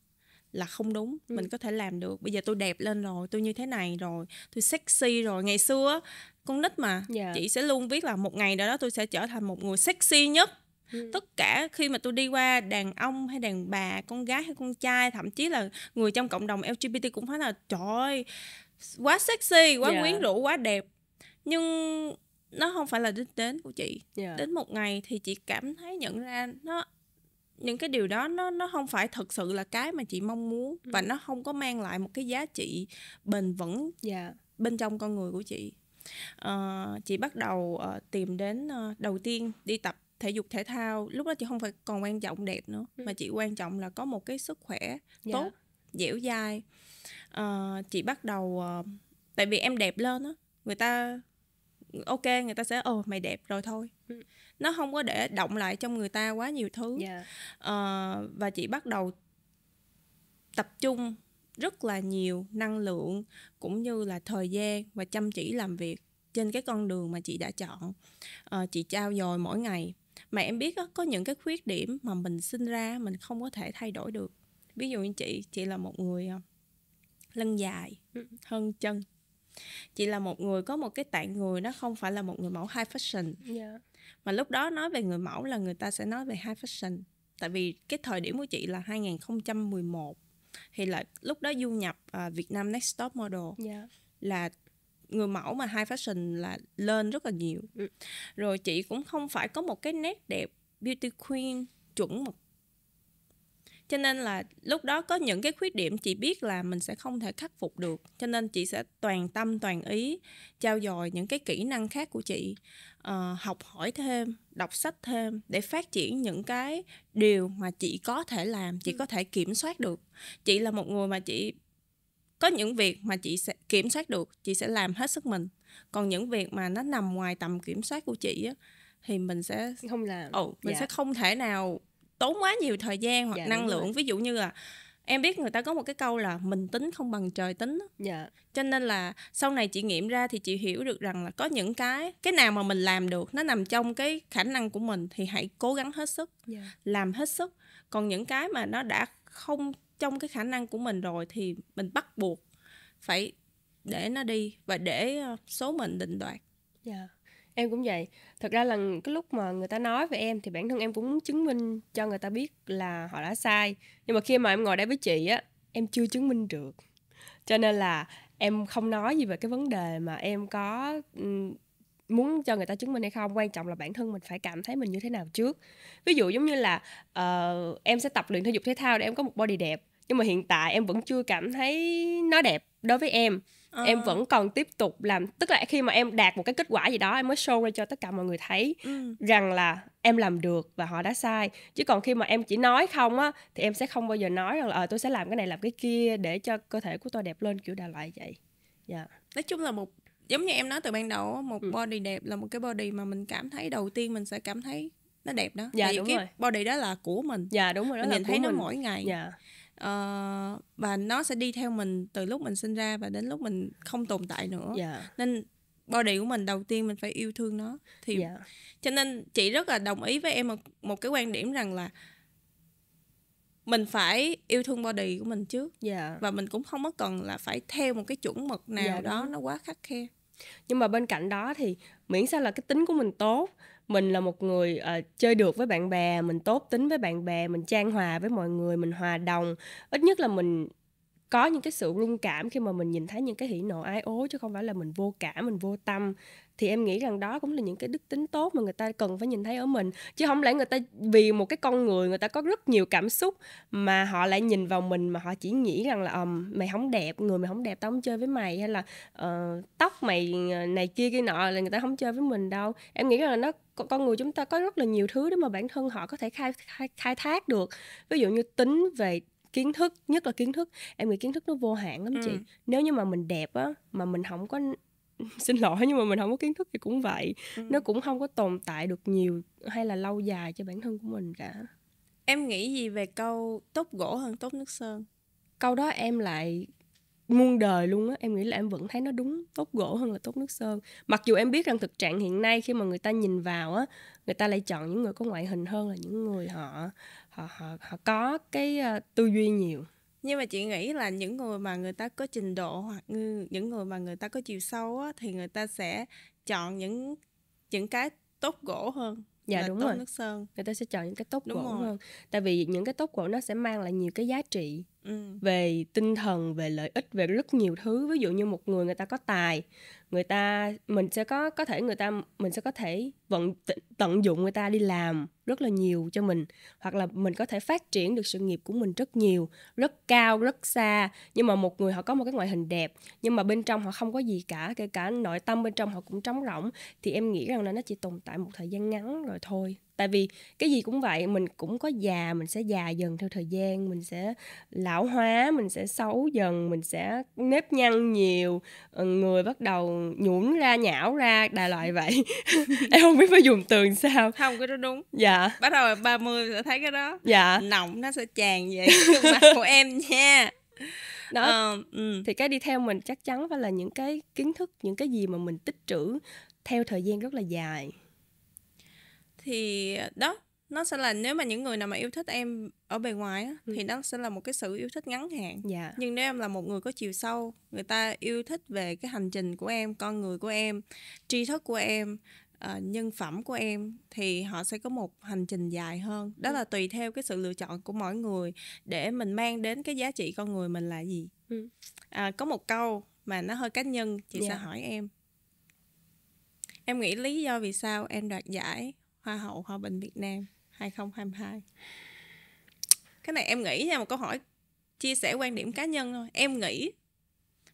là không đúng ừ. mình có thể làm được bây giờ tôi đẹp lên rồi tôi như thế này rồi tôi sexy rồi ngày xưa con nít mà yeah. Dạ. chị sẽ luôn biết là một ngày nào đó tôi sẽ trở thành một người sexy nhất Ừ. tất cả khi mà tôi đi qua đàn ông hay đàn bà con gái hay con trai thậm chí là người trong cộng đồng lgbt cũng nói là trời ơi quá sexy quá yeah. Dạ. quyến rũ quá đẹp nhưng nó không phải là đích đến của chị yeah. Dạ. đến một ngày thì chị cảm thấy nhận ra nó những cái điều đó nó nó không phải thực sự là cái mà chị mong muốn ừ. và nó không có mang lại một cái giá trị bền vững yeah. Dạ. bên trong con người của chị uh, chị bắt đầu uh, tìm đến uh, đầu tiên đi tập thể dục thể thao lúc đó chị không phải còn quan trọng đẹp nữa ừ. mà chị quan trọng là có một cái sức khỏe yeah. Dạ. tốt dẻo dai uh, chị bắt đầu uh, tại vì em đẹp lên á người ta ok người ta sẽ ồ mày đẹp rồi thôi ừ. nó không có để động lại trong người ta quá nhiều thứ yeah. Dạ. uh, ờ, và chị bắt đầu tập trung rất là nhiều năng lượng cũng như là thời gian và chăm chỉ làm việc trên cái con đường mà chị đã chọn uh, chị trao dồi mỗi ngày mà em biết đó, có những cái khuyết điểm mà mình sinh ra mình không có thể thay đổi được ví dụ như chị chị là một người ờ, lưng dài ừ. hơn chân chị là một người có một cái tạng người nó không phải là một người mẫu high fashion yeah. Dạ. mà lúc đó nói về người mẫu là người ta sẽ nói về high fashion tại vì cái thời điểm của chị là 2011 thì là lúc đó du nhập uh, ờ, Việt Nam Next Top Model yeah. Dạ. là người mẫu mà high fashion là lên rất là nhiều ừ. rồi chị cũng không phải có một cái nét đẹp beauty queen chuẩn mực cho nên là lúc đó có những cái khuyết điểm chị biết là mình sẽ không thể khắc phục được cho nên chị sẽ toàn tâm toàn ý trao dồi những cái kỹ năng khác của chị uh, học hỏi thêm đọc sách thêm để phát triển những cái điều mà chị có thể làm chị ừ. có thể kiểm soát được chị là một người mà chị có những việc mà chị sẽ kiểm soát được chị sẽ làm hết sức mình còn những việc mà nó nằm ngoài tầm kiểm soát của chị á thì mình sẽ không làm ừ, mình dạ. sẽ không thể nào tốn quá nhiều thời gian hoặc dạ, năng lượng rồi. ví dụ như là em biết người ta có một cái câu là mình tính không bằng trời tính dạ. cho nên là sau này chị nghiệm ra thì chị hiểu được rằng là có những cái cái nào mà mình làm được nó nằm trong cái khả năng của mình thì hãy cố gắng hết sức dạ. làm hết sức còn những cái mà nó đã không trong cái khả năng của mình rồi thì mình bắt buộc phải để nó đi và để ờ, số mệnh định đoạt. Dạ. Yeah. Em cũng vậy. Thật ra là cái lúc mà người ta nói về em thì bản thân em cũng chứng minh cho người ta biết là họ đã sai. Nhưng mà khi mà em ngồi đây với chị á, em chưa chứng minh được. Cho nên là em không nói gì về cái vấn đề mà em có muốn cho người ta chứng minh hay không quan trọng là bản thân mình phải cảm thấy mình như thế nào trước ví dụ giống như là uh, em sẽ tập luyện thể dục thể thao để em có một body đẹp nhưng mà hiện tại em vẫn chưa cảm thấy nó đẹp đối với em à. em vẫn còn tiếp tục làm tức là khi mà em đạt một cái kết quả gì đó em mới show ra cho tất cả mọi người thấy ừ. rằng là em làm được và họ đã sai chứ còn khi mà em chỉ nói không á thì em sẽ không bao giờ nói rằng là ờ, tôi sẽ làm cái này làm cái kia để cho cơ thể của tôi đẹp lên kiểu đà loại vậy dạ yeah. nói chung là một giống như em nói từ ban đầu một ừ. body đẹp là một cái body mà mình cảm thấy đầu tiên mình sẽ cảm thấy nó đẹp đó dạ, Vì đúng cái rồi. body đó là của mình dạ đúng rồi đó mình là nhìn thấy mình. nó mỗi ngày dạ. uh, và nó sẽ đi theo mình từ lúc mình sinh ra và đến lúc mình không tồn tại nữa dạ. nên body của mình đầu tiên mình phải yêu thương nó thì dạ. cho nên chị rất là đồng ý với em một, một cái quan điểm rằng là mình phải yêu thương body của mình trước yeah. Dạ. và mình cũng không có cần là phải theo một cái chuẩn mực nào yeah, dạ, đó nó quá khắc khe nhưng mà bên cạnh đó thì miễn sao là cái tính của mình tốt mình là một người uh, chơi được với bạn bè mình tốt tính với bạn bè mình trang hòa với mọi người mình hòa đồng ít nhất là mình có những cái sự rung cảm khi mà mình nhìn thấy những cái hỉ nộ ái ố chứ không phải là mình vô cảm mình vô tâm thì em nghĩ rằng đó cũng là những cái đức tính tốt mà người ta cần phải nhìn thấy ở mình chứ không lẽ người ta vì một cái con người người ta có rất nhiều cảm xúc mà họ lại nhìn vào mình mà họ chỉ nghĩ rằng là um, mày không đẹp người mày không đẹp tao không chơi với mày hay là uh, tóc mày ờ, này kia kia nọ là người ta không chơi với mình đâu em nghĩ rằng là nó con người chúng ta có rất là nhiều thứ để mà bản thân họ có thể khai, khai khai thác được ví dụ như tính về kiến thức nhất là kiến thức em nghĩ kiến thức nó vô hạn lắm ừ. chị nếu như mà mình đẹp á mà mình không có *laughs* xin lỗi nhưng mà mình không có kiến thức thì cũng vậy ừ. nó cũng không có tồn tại được nhiều hay là lâu dài cho bản thân của mình cả em nghĩ gì về câu tốt gỗ hơn tốt nước sơn câu đó em lại muôn đời luôn á em nghĩ là em vẫn thấy nó đúng tốt gỗ hơn là tốt nước sơn mặc dù em biết rằng thực trạng hiện nay khi mà người ta nhìn vào á người ta lại chọn những người có ngoại hình hơn là những người họ họ họ, họ có cái uh, tư duy nhiều nhưng mà chị nghĩ là những người mà người ta có trình độ hoặc những người mà người ta có chiều sâu á, thì người ta sẽ chọn những những cái tốt gỗ hơn dạ đúng rồi nước sơn người ta sẽ chọn những cái tốt đúng gỗ rồi. hơn tại vì những cái tốt gỗ nó sẽ mang lại nhiều cái giá trị ừ. về tinh thần về lợi ích về rất nhiều thứ ví dụ như một người người ta có tài người ta mình sẽ có có thể người ta mình sẽ có thể vận tận dụng người ta đi làm rất là nhiều cho mình hoặc là mình có thể phát triển được sự nghiệp của mình rất nhiều rất cao rất xa nhưng mà một người họ có một cái ngoại hình đẹp nhưng mà bên trong họ không có gì cả kể cả nội tâm bên trong họ cũng trống rỗng thì em nghĩ rằng là nó chỉ tồn tại một thời gian ngắn rồi thôi tại vì cái gì cũng vậy mình cũng có già mình sẽ già dần theo thời gian mình sẽ lão hóa mình sẽ xấu dần mình sẽ nếp nhăn nhiều ờ, người bắt đầu nhũn ra nhão ra đà loại vậy *laughs* em không biết phải dùng từ sao không cái đó đúng dạ bắt đầu 30 sẽ thấy cái đó dạ nọng nó sẽ tràn về mặt của em nha đó um. thì cái đi theo mình chắc chắn phải là những cái kiến thức những cái gì mà mình tích trữ theo thời gian rất là dài thì à, đó nó sẽ là nếu mà những người nào mà yêu thích em ở bề ngoài á, ừ. thì nó sẽ là một cái sự yêu thích ngắn hạn dạ. nhưng nếu em là một người có chiều sâu người ta yêu thích về cái hành trình của em con người của em tri thức của em uh, nhân phẩm của em thì họ sẽ có một hành trình dài hơn đó ừ. là tùy theo cái sự lựa chọn của mỗi người để mình mang đến cái giá trị con người mình là gì ừ. à, có một câu mà nó hơi cá nhân chị yeah. sẽ dạ. hỏi em em nghĩ lý do vì sao em đoạt giải Hoa hậu Hòa bình Việt Nam 2022 cái này em nghĩ nha một câu hỏi chia sẻ quan điểm cá nhân thôi em nghĩ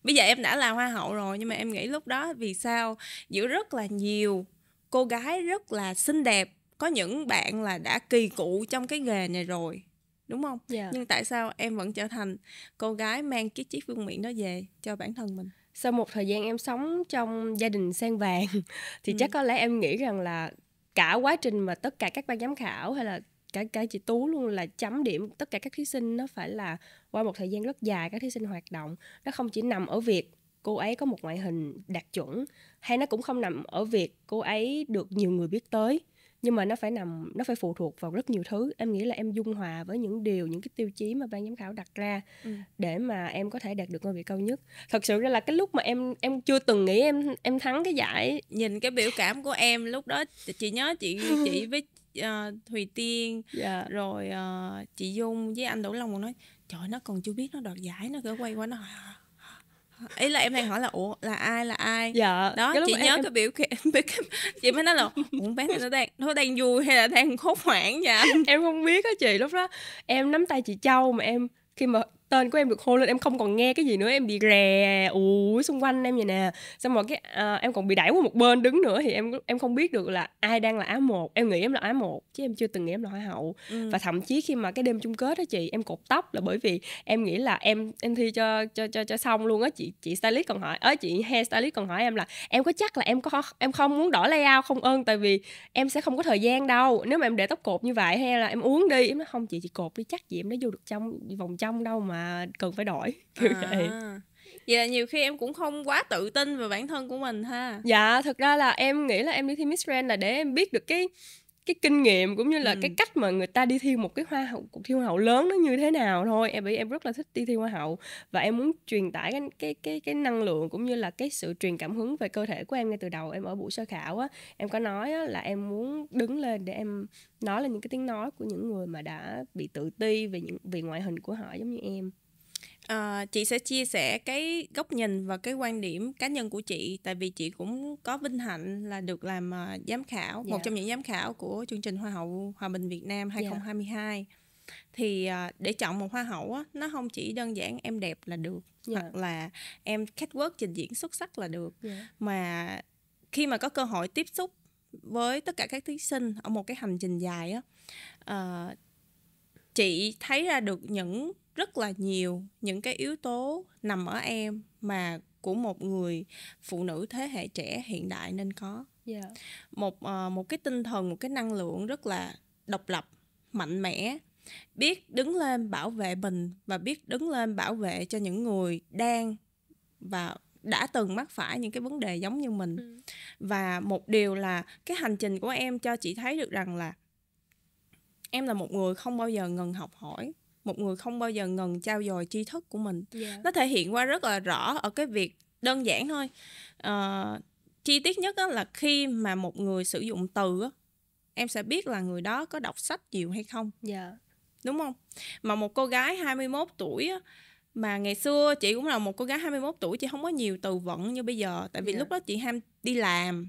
bây giờ em đã là hoa hậu rồi nhưng mà em nghĩ lúc đó vì sao giữa rất là nhiều cô gái rất là xinh đẹp có những bạn là đã kỳ cụ trong cái nghề này rồi đúng không yeah. Dạ. nhưng tại sao em vẫn trở thành cô gái mang cái chiếc vương miện đó về cho bản thân mình sau một thời gian em sống trong gia đình sang vàng *laughs* thì ừ. chắc có lẽ em nghĩ rằng là cả quá trình mà tất cả các ban giám khảo hay là cả cả chị tú luôn là chấm điểm tất cả các thí sinh nó phải là qua một thời gian rất dài các thí sinh hoạt động nó không chỉ nằm ở việc cô ấy có một ngoại hình đạt chuẩn hay nó cũng không nằm ở việc cô ấy được nhiều người biết tới nhưng mà nó phải nằm nó phải phụ thuộc vào rất nhiều thứ em nghĩ là em dung hòa với những điều những cái tiêu chí mà ban giám khảo đặt ra ừ. để mà em có thể đạt được ngôi vị cao nhất thật sự ra là cái lúc mà em em chưa từng nghĩ em em thắng cái giải nhìn cái biểu cảm của em lúc đó chị nhớ chị chị *laughs* với uh, Thùy Tiên yeah. Dạ. rồi uh, chị Dung với anh Đỗ Long còn nói trời nó còn chưa biết nó đoạt giải nó cứ quay qua nó ý là em đang hỏi là ủa là ai là ai dạ đó chị nhớ em... cái biểu hiện *laughs* chị mới nói là ủa bé này nó đang nó đang vui hay là đang hốt hoảng vậy *laughs* em không biết á chị lúc đó em nắm tay chị châu mà em khi mà tên của em được hô lên em không còn nghe cái gì nữa em bị rè ủi xung quanh em vậy nè xong rồi cái à, em còn bị đẩy qua một bên đứng nữa thì em em không biết được là ai đang là á một em nghĩ em là á một chứ em chưa từng nghĩ em là hoa hậu ừ. và thậm chí khi mà cái đêm chung kết đó chị em cột tóc là bởi vì em nghĩ là em em thi cho cho cho cho xong luôn á chị chị stylist còn hỏi ở chị hair stylist còn hỏi em là em có chắc là em có em không muốn đỏ layout không ơn tại vì em sẽ không có thời gian đâu nếu mà em để tóc cột như vậy hay là em uống đi em nói không chị chị cột đi chắc gì em nó vô được trong vòng trong đâu mà cần phải đổi *laughs* kiểu à. vậy vậy là nhiều khi em cũng không quá tự tin về bản thân của mình ha dạ thật ra là em nghĩ là em đi thi Miss Grand là để em biết được cái cái kinh nghiệm cũng như là ừ. cái cách mà người ta đi thi một cái hoa hậu cuộc thi hoa hậu lớn nó như thế nào thôi em bởi em rất là thích đi thi hoa hậu và em muốn truyền tải cái cái cái cái năng lượng cũng như là cái sự truyền cảm hứng về cơ thể của em ngay từ đầu em ở buổi sơ khảo á em có nói á, là em muốn đứng lên để em nói lên những cái tiếng nói của những người mà đã bị tự ti về những vì ngoại hình của họ giống như em À, chị sẽ chia sẻ cái góc nhìn và cái quan điểm cá nhân của chị tại vì chị cũng có vinh hạnh là được làm uh, giám khảo yeah. một dạ. trong những giám khảo của chương trình hoa hậu hòa bình Việt Nam 2022 dạ. yeah. thì uh, để chọn một hoa hậu á, nó không chỉ đơn giản em đẹp là được yeah. Dạ. hoặc là em catwalk trình diễn xuất sắc là được yeah. mà khi mà có cơ hội tiếp xúc với tất cả các thí sinh ở một cái hành trình dài á uh, chị thấy ra được những rất là nhiều những cái yếu tố nằm ở em mà của một người phụ nữ thế hệ trẻ hiện đại nên có yeah. Dạ. một uh, một cái tinh thần một cái năng lượng rất là độc lập mạnh mẽ biết đứng lên bảo vệ mình và biết đứng lên bảo vệ cho những người đang và đã từng mắc phải những cái vấn đề giống như mình ừ. và một điều là cái hành trình của em cho chị thấy được rằng là em là một người không bao giờ ngừng học hỏi một người không bao giờ ngừng trao dồi tri thức của mình yeah. Dạ. nó thể hiện qua rất là rõ ở cái việc đơn giản thôi uh, chi tiết nhất đó là khi mà một người sử dụng từ á, em sẽ biết là người đó có đọc sách nhiều hay không yeah. Dạ. đúng không mà một cô gái 21 tuổi á, mà ngày xưa chị cũng là một cô gái 21 tuổi chị không có nhiều từ vựng như bây giờ tại vì yeah. Dạ. lúc đó chị ham đi làm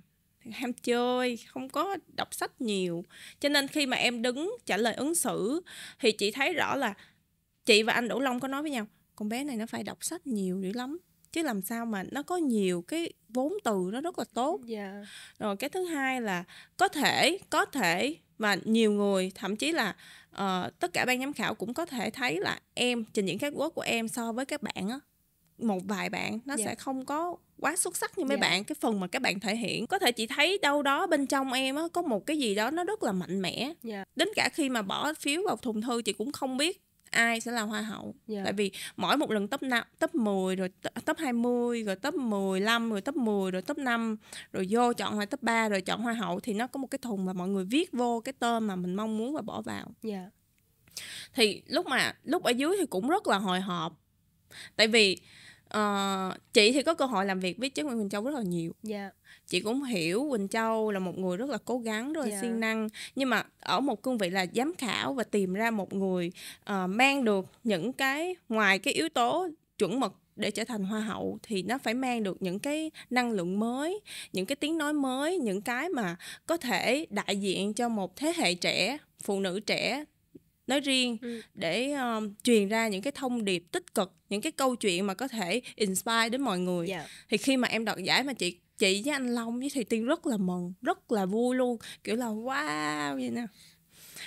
ham chơi không có đọc sách nhiều cho nên khi mà em đứng trả lời ứng xử thì chị thấy rõ là chị và anh Đỗ Long có nói với nhau con bé này nó phải đọc sách nhiều dữ lắm chứ làm sao mà nó có nhiều cái vốn từ nó rất là tốt yeah. Dạ. rồi cái thứ hai là có thể có thể và nhiều người thậm chí là uh, tất cả ban giám khảo cũng có thể thấy là em trình diễn các quốc của em so với các bạn á một vài bạn nó yeah. Dạ. sẽ không có quá xuất sắc như mấy yeah. Dạ. bạn cái phần mà các bạn thể hiện có thể chị thấy đâu đó bên trong em á có một cái gì đó nó rất là mạnh mẽ yeah. Dạ. đến cả khi mà bỏ phiếu vào thùng thư chị cũng không biết ai sẽ là hoa hậu yeah. tại vì mỗi một lần top 5, top 10 rồi top 20 rồi top 15 rồi top 10 rồi top 5 rồi vô chọn hoa top 3 rồi chọn hoa hậu thì nó có một cái thùng mà mọi người viết vô cái tên mà mình mong muốn và bỏ vào yeah. thì lúc mà lúc ở dưới thì cũng rất là hồi hộp tại vì uh, chị thì có cơ hội làm việc với chế Nguyễn Quỳnh Châu rất là nhiều yeah. Dạ. chị cũng hiểu Quỳnh Châu là một người rất là cố gắng rất là yeah. Dạ. siêng năng nhưng mà ở một cương vị là giám khảo và tìm ra một người uh, mang được những cái ngoài cái yếu tố chuẩn mực để trở thành hoa hậu thì nó phải mang được những cái năng lượng mới những cái tiếng nói mới những cái mà có thể đại diện cho một thế hệ trẻ phụ nữ trẻ nói riêng ừ. để um, truyền ra những cái thông điệp tích cực những cái câu chuyện mà có thể inspire đến mọi người yeah. Dạ. thì khi mà em đoạt giải mà chị chị với anh Long với Thùy Tiên rất là mừng rất là vui luôn kiểu là wow vậy nè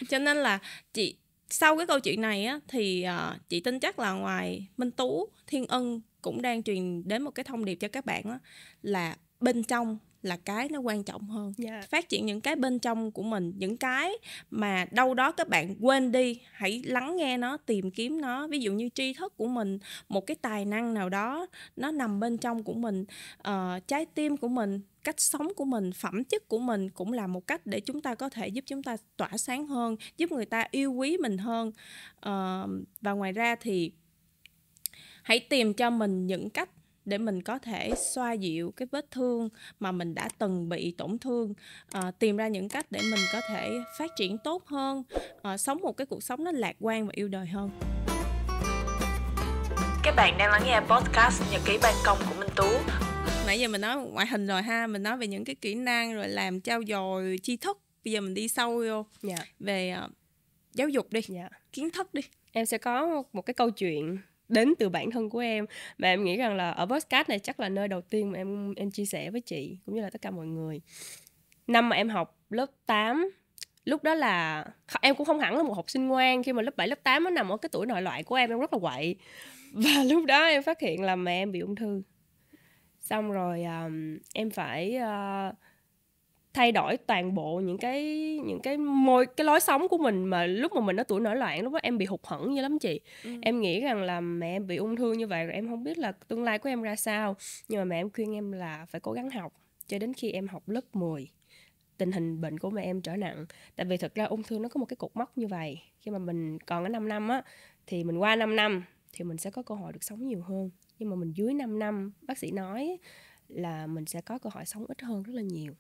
cho nên là chị sau cái câu chuyện này á thì uh, chị tin chắc là ngoài Minh Tú Thiên Ân cũng đang truyền đến một cái thông điệp cho các bạn á là bên trong là cái nó quan trọng hơn yeah. Dạ. phát triển những cái bên trong của mình những cái mà đâu đó các bạn quên đi hãy lắng nghe nó tìm kiếm nó ví dụ như tri thức của mình một cái tài năng nào đó nó nằm bên trong của mình uh, trái tim của mình cách sống của mình phẩm chất của mình cũng là một cách để chúng ta có thể giúp chúng ta tỏa sáng hơn giúp người ta yêu quý mình hơn uh, và ngoài ra thì hãy tìm cho mình những cách để mình có thể xoa dịu cái vết thương mà mình đã từng bị tổn thương à, tìm ra những cách để mình có thể phát triển tốt hơn à, sống một cái cuộc sống nó lạc quan và yêu đời hơn các bạn đang lắng nghe podcast nhật ký ban công của Minh Tú nãy giờ mình nói ngoại hình rồi ha mình nói về những cái kỹ năng rồi làm trao dồi tri thức bây giờ mình đi sâu vô yeah. Dạ. về uh, giáo dục đi yeah. Dạ. kiến thức đi em sẽ có một cái câu chuyện đến từ bản thân của em mà em nghĩ rằng là ở podcast này chắc là nơi đầu tiên mà em em chia sẻ với chị cũng như là tất cả mọi người năm mà em học lớp 8 lúc đó là em cũng không hẳn là một học sinh ngoan khi mà lớp 7, lớp 8 nó nằm ở cái tuổi nội loại của em em rất là quậy và *laughs* lúc đó em phát hiện là mẹ em bị ung thư xong rồi um, em phải uh, thay đổi toàn bộ những cái những cái môi cái lối sống của mình mà lúc mà mình ở tuổi nổi loạn lúc đó em bị hụt hẫng như lắm chị ừ. em nghĩ rằng là mẹ em bị ung thư như vậy rồi em không biết là tương lai của em ra sao nhưng mà mẹ em khuyên em là phải cố gắng học cho đến khi em học lớp 10 tình hình bệnh của mẹ em trở nặng tại vì thật ra ung thư nó có một cái cột mốc như vậy khi mà mình còn ở 5 năm á thì mình qua 5 năm thì mình sẽ có cơ hội được sống nhiều hơn nhưng mà mình dưới 5 năm bác sĩ nói là mình sẽ có cơ hội sống ít hơn rất là nhiều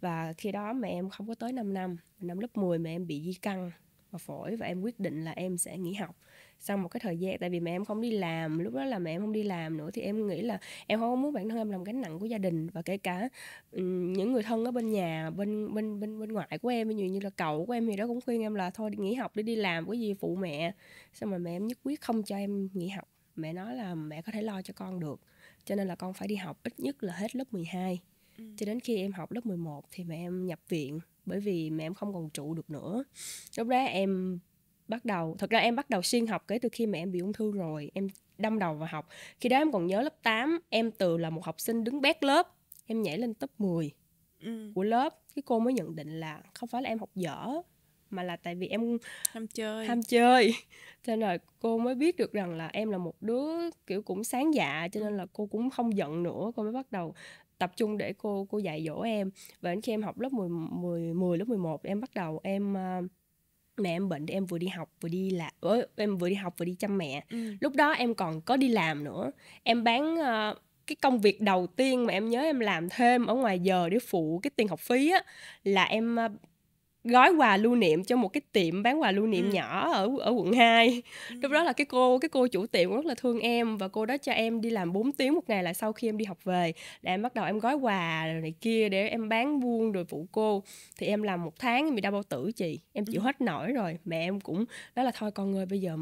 và khi đó mà em không có tới 5 năm năm lớp 10 mà em bị di căn và phổi và em quyết định là em sẽ nghỉ học sau một cái thời gian tại vì mẹ em không đi làm lúc đó là mẹ em không đi làm nữa thì em nghĩ là em không muốn bản thân em làm gánh nặng của gia đình và kể cả những người thân ở bên nhà bên bên bên bên ngoại của em như như là cậu của em thì đó cũng khuyên em là thôi đi nghỉ học đi đi làm cái gì phụ mẹ xong mà mẹ em nhất quyết không cho em nghỉ học mẹ nói là mẹ có thể lo cho con được cho nên là con phải đi học ít nhất là hết lớp 12 Ừ. cho đến khi em học lớp 11 thì mẹ em nhập viện bởi vì mẹ em không còn trụ được nữa lúc đó em bắt đầu thật ra em bắt đầu xuyên học kể từ khi mẹ em bị ung thư rồi em đâm đầu vào học khi đó em còn nhớ lớp 8 em từ là một học sinh đứng bét lớp em nhảy lên top 10 ừ. của lớp cái cô mới nhận định là không phải là em học dở mà là tại vì em ham chơi ham chơi cho nên là cô mới biết được rằng là em là một đứa kiểu cũng sáng dạ cho nên ừ. là cô cũng không giận nữa cô mới bắt đầu tập trung để cô cô dạy dỗ em và đến khi em học lớp 10, 10, 10 lớp 11 em bắt đầu em uh, mẹ em bệnh thì em vừa đi học vừa đi làm em vừa đi học vừa đi chăm mẹ ừ. lúc đó em còn có đi làm nữa em bán uh, cái công việc đầu tiên mà em nhớ em làm thêm ở ngoài giờ để phụ cái tiền học phí á là em ờ, gói quà lưu niệm cho một cái tiệm bán quà lưu niệm ừ. nhỏ ở ở quận 2. Ừ. Lúc đó là cái cô cái cô chủ tiệm rất là thương em và cô đó cho em đi làm 4 tiếng một ngày là sau khi em đi học về là em bắt đầu em gói quà rồi này kia để em bán buôn rồi phụ cô. Thì em làm một tháng em bị đau bao tử chị, em chịu ừ. hết nổi rồi. Mẹ em cũng nói là thôi con ơi bây giờ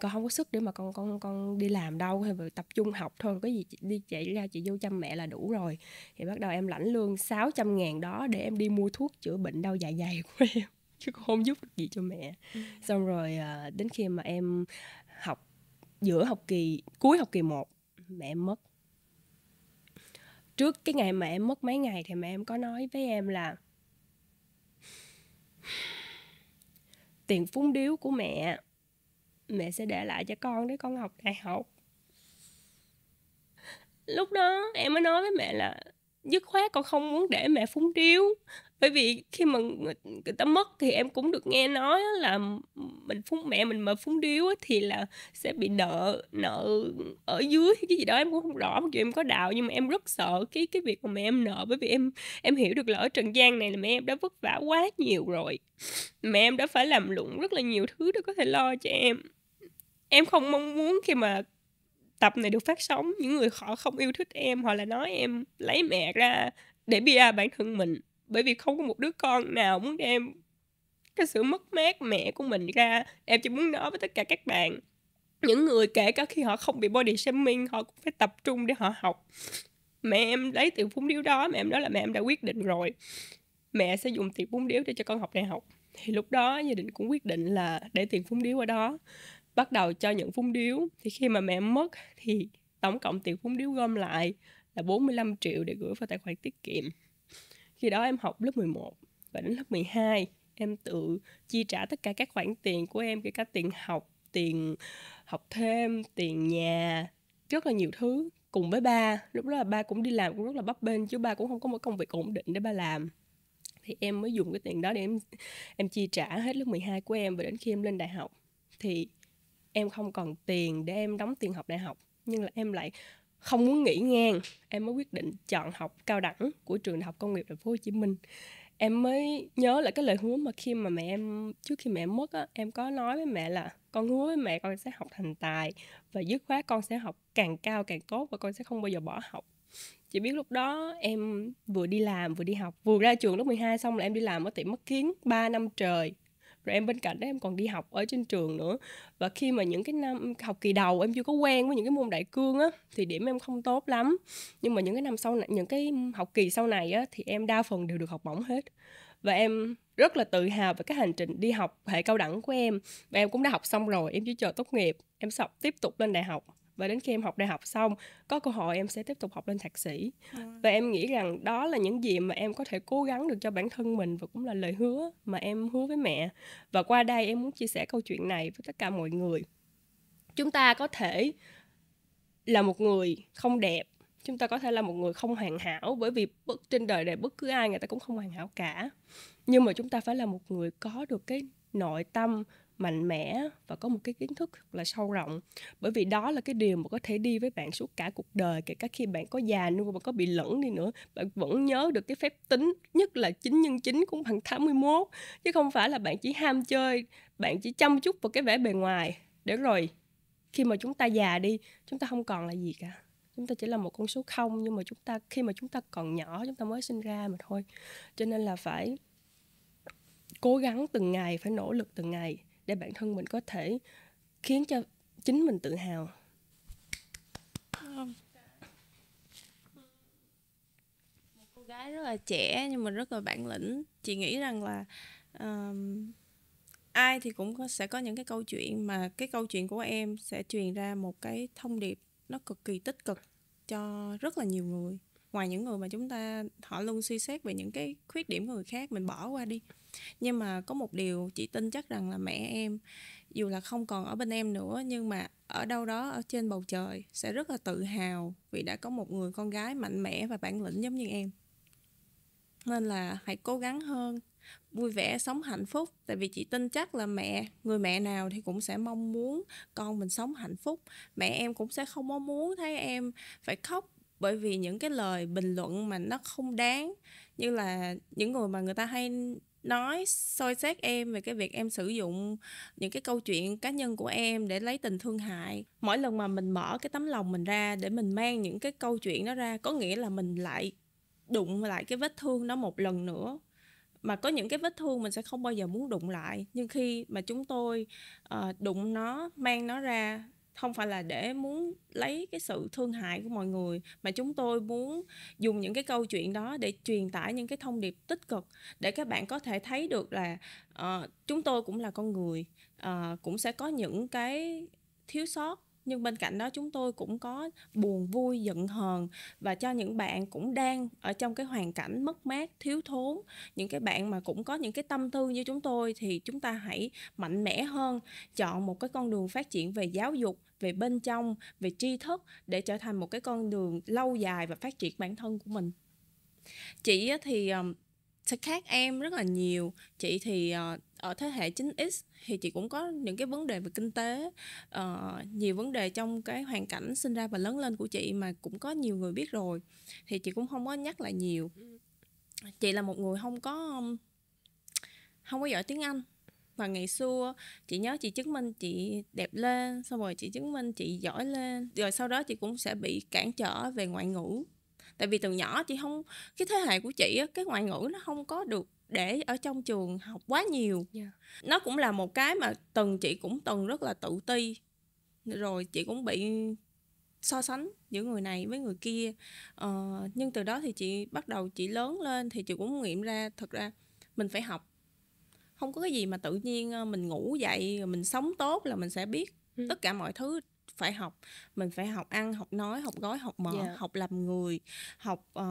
con không có sức để mà con con con đi làm đâu hay tập trung học thôi cái gì đi chạy ra chị vô chăm mẹ là đủ rồi. Thì bắt đầu em lãnh lương 600 ngàn đó để em đi mua thuốc chữa bệnh đau dạ dày của em chứ không giúp được gì cho mẹ ừ. xong rồi à, đến khi mà em học giữa học kỳ cuối học kỳ 1 mẹ em mất trước cái ngày mà em mất mấy ngày thì mẹ em có nói với em là tiền phúng điếu của mẹ mẹ sẽ để lại cho con để con học đại học lúc đó em mới nói với mẹ là dứt khoát con không muốn để mẹ phúng điếu bởi vì khi mà người, người ta mất thì em cũng được nghe nói là mình phúng mẹ mình mà phúng điếu thì là sẽ bị nợ nợ ở dưới cái gì đó em cũng không rõ mặc dù em có đạo nhưng mà em rất sợ cái cái việc mà mẹ em nợ bởi vì em em hiểu được là ở trần gian này là mẹ em đã vất vả quá nhiều rồi mẹ em đã phải làm lụng rất là nhiều thứ để có thể lo cho em em không mong muốn khi mà tập này được phát sóng những người họ không yêu thích em hoặc là nói em lấy mẹ ra để bia bản thân mình bởi vì không có một đứa con nào muốn đem cái sự mất mát mẹ của mình ra em chỉ muốn nói với tất cả các bạn những người kể cả khi họ không bị body shaming họ cũng phải tập trung để họ học mẹ em lấy tiền phúng điếu đó mẹ em đó là mẹ em đã quyết định rồi mẹ sẽ dùng tiền phúng điếu để cho con học đại học thì lúc đó gia đình cũng quyết định là để tiền phúng điếu ở đó bắt đầu cho nhận phúng điếu thì khi mà mẹ em mất thì tổng cộng tiền phúng điếu gom lại là 45 triệu để gửi vào tài khoản tiết kiệm khi đó em học lớp 11 và đến lớp 12 em tự chi trả tất cả các khoản tiền của em kể cả tiền học, tiền học thêm, tiền nhà, rất là nhiều thứ cùng với ba lúc đó là ba cũng đi làm cũng rất là bấp bênh chứ ba cũng không có một công việc ổn định để ba làm thì em mới dùng cái tiền đó để em em chi trả hết lớp 12 của em và đến khi em lên đại học thì em không còn tiền để em đóng tiền học đại học nhưng là em lại không muốn nghỉ ngang em mới quyết định chọn học cao đẳng của trường đại học công nghiệp thành phố hồ chí minh em mới nhớ lại cái lời hứa mà khi mà mẹ em trước khi mẹ em mất á em có nói với mẹ là con hứa với mẹ con sẽ học thành tài và dứt khoát con sẽ học càng cao càng tốt và con sẽ không bao giờ bỏ học chỉ biết lúc đó em vừa đi làm vừa đi học vừa ra trường lớp 12 xong là em đi làm ở tiệm mất kiến 3 năm trời rồi em bên cạnh đó em còn đi học ở trên trường nữa và khi mà những cái năm học kỳ đầu em chưa có quen với những cái môn đại cương á thì điểm em không tốt lắm nhưng mà những cái năm sau này những cái học kỳ sau này á thì em đa phần đều được học bổng hết và em rất là tự hào về cái hành trình đi học hệ cao đẳng của em và em cũng đã học xong rồi em chỉ chờ tốt nghiệp em sắp tiếp tục lên đại học và đến khi em học đại học xong có cơ hội em sẽ tiếp tục học lên thạc sĩ à. và em nghĩ rằng đó là những gì mà em có thể cố gắng được cho bản thân mình và cũng là lời hứa mà em hứa với mẹ và qua đây em muốn chia sẻ câu chuyện này với tất cả mọi người chúng ta có thể là một người không đẹp chúng ta có thể là một người không hoàn hảo bởi vì bất trên đời này bất cứ ai người ta cũng không hoàn hảo cả nhưng mà chúng ta phải là một người có được cái nội tâm mạnh mẽ và có một cái kiến thức là sâu rộng bởi vì đó là cái điều mà có thể đi với bạn suốt cả cuộc đời kể cả khi bạn có già nua và có bị lẫn đi nữa bạn vẫn nhớ được cái phép tính nhất là 9 nhân 9 cũng bằng 81 chứ không phải là bạn chỉ ham chơi bạn chỉ chăm chút vào cái vẻ bề ngoài để rồi khi mà chúng ta già đi chúng ta không còn là gì cả chúng ta chỉ là một con số không nhưng mà chúng ta khi mà chúng ta còn nhỏ chúng ta mới sinh ra mà thôi cho nên là phải cố gắng từng ngày phải nỗ lực từng ngày để bản thân mình có thể khiến cho chính mình tự hào một cô gái rất là trẻ nhưng mà rất là bản lĩnh chị nghĩ rằng là um, ai thì cũng có, sẽ có những cái câu chuyện mà cái câu chuyện của em sẽ truyền ra một cái thông điệp nó cực kỳ tích cực cho rất là nhiều người ngoài những người mà chúng ta họ luôn suy xét về những cái khuyết điểm của người khác mình bỏ qua đi nhưng mà có một điều chị tin chắc rằng là mẹ em dù là không còn ở bên em nữa nhưng mà ở đâu đó ở trên bầu trời sẽ rất là tự hào vì đã có một người con gái mạnh mẽ và bản lĩnh giống như em nên là hãy cố gắng hơn vui vẻ sống hạnh phúc tại vì chị tin chắc là mẹ người mẹ nào thì cũng sẽ mong muốn con mình sống hạnh phúc mẹ em cũng sẽ không mong muốn thấy em phải khóc bởi vì những cái lời bình luận mà nó không đáng như là những người mà người ta hay nói soi xét em về cái việc em sử dụng những cái câu chuyện cá nhân của em để lấy tình thương hại mỗi lần mà mình mở cái tấm lòng mình ra để mình mang những cái câu chuyện đó ra có nghĩa là mình lại đụng lại cái vết thương nó một lần nữa mà có những cái vết thương mình sẽ không bao giờ muốn đụng lại nhưng khi mà chúng tôi uh, đụng nó mang nó ra không phải là để muốn lấy cái sự thương hại của mọi người mà chúng tôi muốn dùng những cái câu chuyện đó để truyền tải những cái thông điệp tích cực để các bạn có thể thấy được là uh, chúng tôi cũng là con người uh, cũng sẽ có những cái thiếu sót nhưng bên cạnh đó chúng tôi cũng có buồn vui giận hờn và cho những bạn cũng đang ở trong cái hoàn cảnh mất mát thiếu thốn những cái bạn mà cũng có những cái tâm tư như chúng tôi thì chúng ta hãy mạnh mẽ hơn chọn một cái con đường phát triển về giáo dục về bên trong về tri thức để trở thành một cái con đường lâu dài và phát triển bản thân của mình chị thì ờ, sẽ khác em rất là nhiều chị thì ờ, ở ờ, thế hệ 9x thì chị cũng có những cái vấn đề về kinh tế uh, nhiều vấn đề trong cái hoàn cảnh sinh ra và lớn lên của chị mà cũng có nhiều người biết rồi thì chị cũng không có nhắc lại nhiều chị là một người không có không có giỏi tiếng Anh và ngày xưa chị nhớ chị chứng minh chị đẹp lên xong rồi chị chứng minh chị giỏi lên rồi sau đó chị cũng sẽ bị cản trở về ngoại ngữ tại vì từ nhỏ chị không cái thế hệ của chị cái ngoại ngữ nó không có được để ở trong trường học quá nhiều yeah. Dạ. nó cũng là một cái mà từng chị cũng từng rất là tự ti rồi chị cũng bị so sánh giữa người này với người kia ờ, nhưng từ đó thì chị bắt đầu chị lớn lên thì chị cũng nghiệm ra thật ra mình phải học không có cái gì mà tự nhiên ờ, mình ngủ dậy rồi mình sống tốt là mình sẽ biết ừ. tất cả mọi thứ phải học mình phải học ăn học nói học gói học mở, yeah. Dạ. học làm người học uh,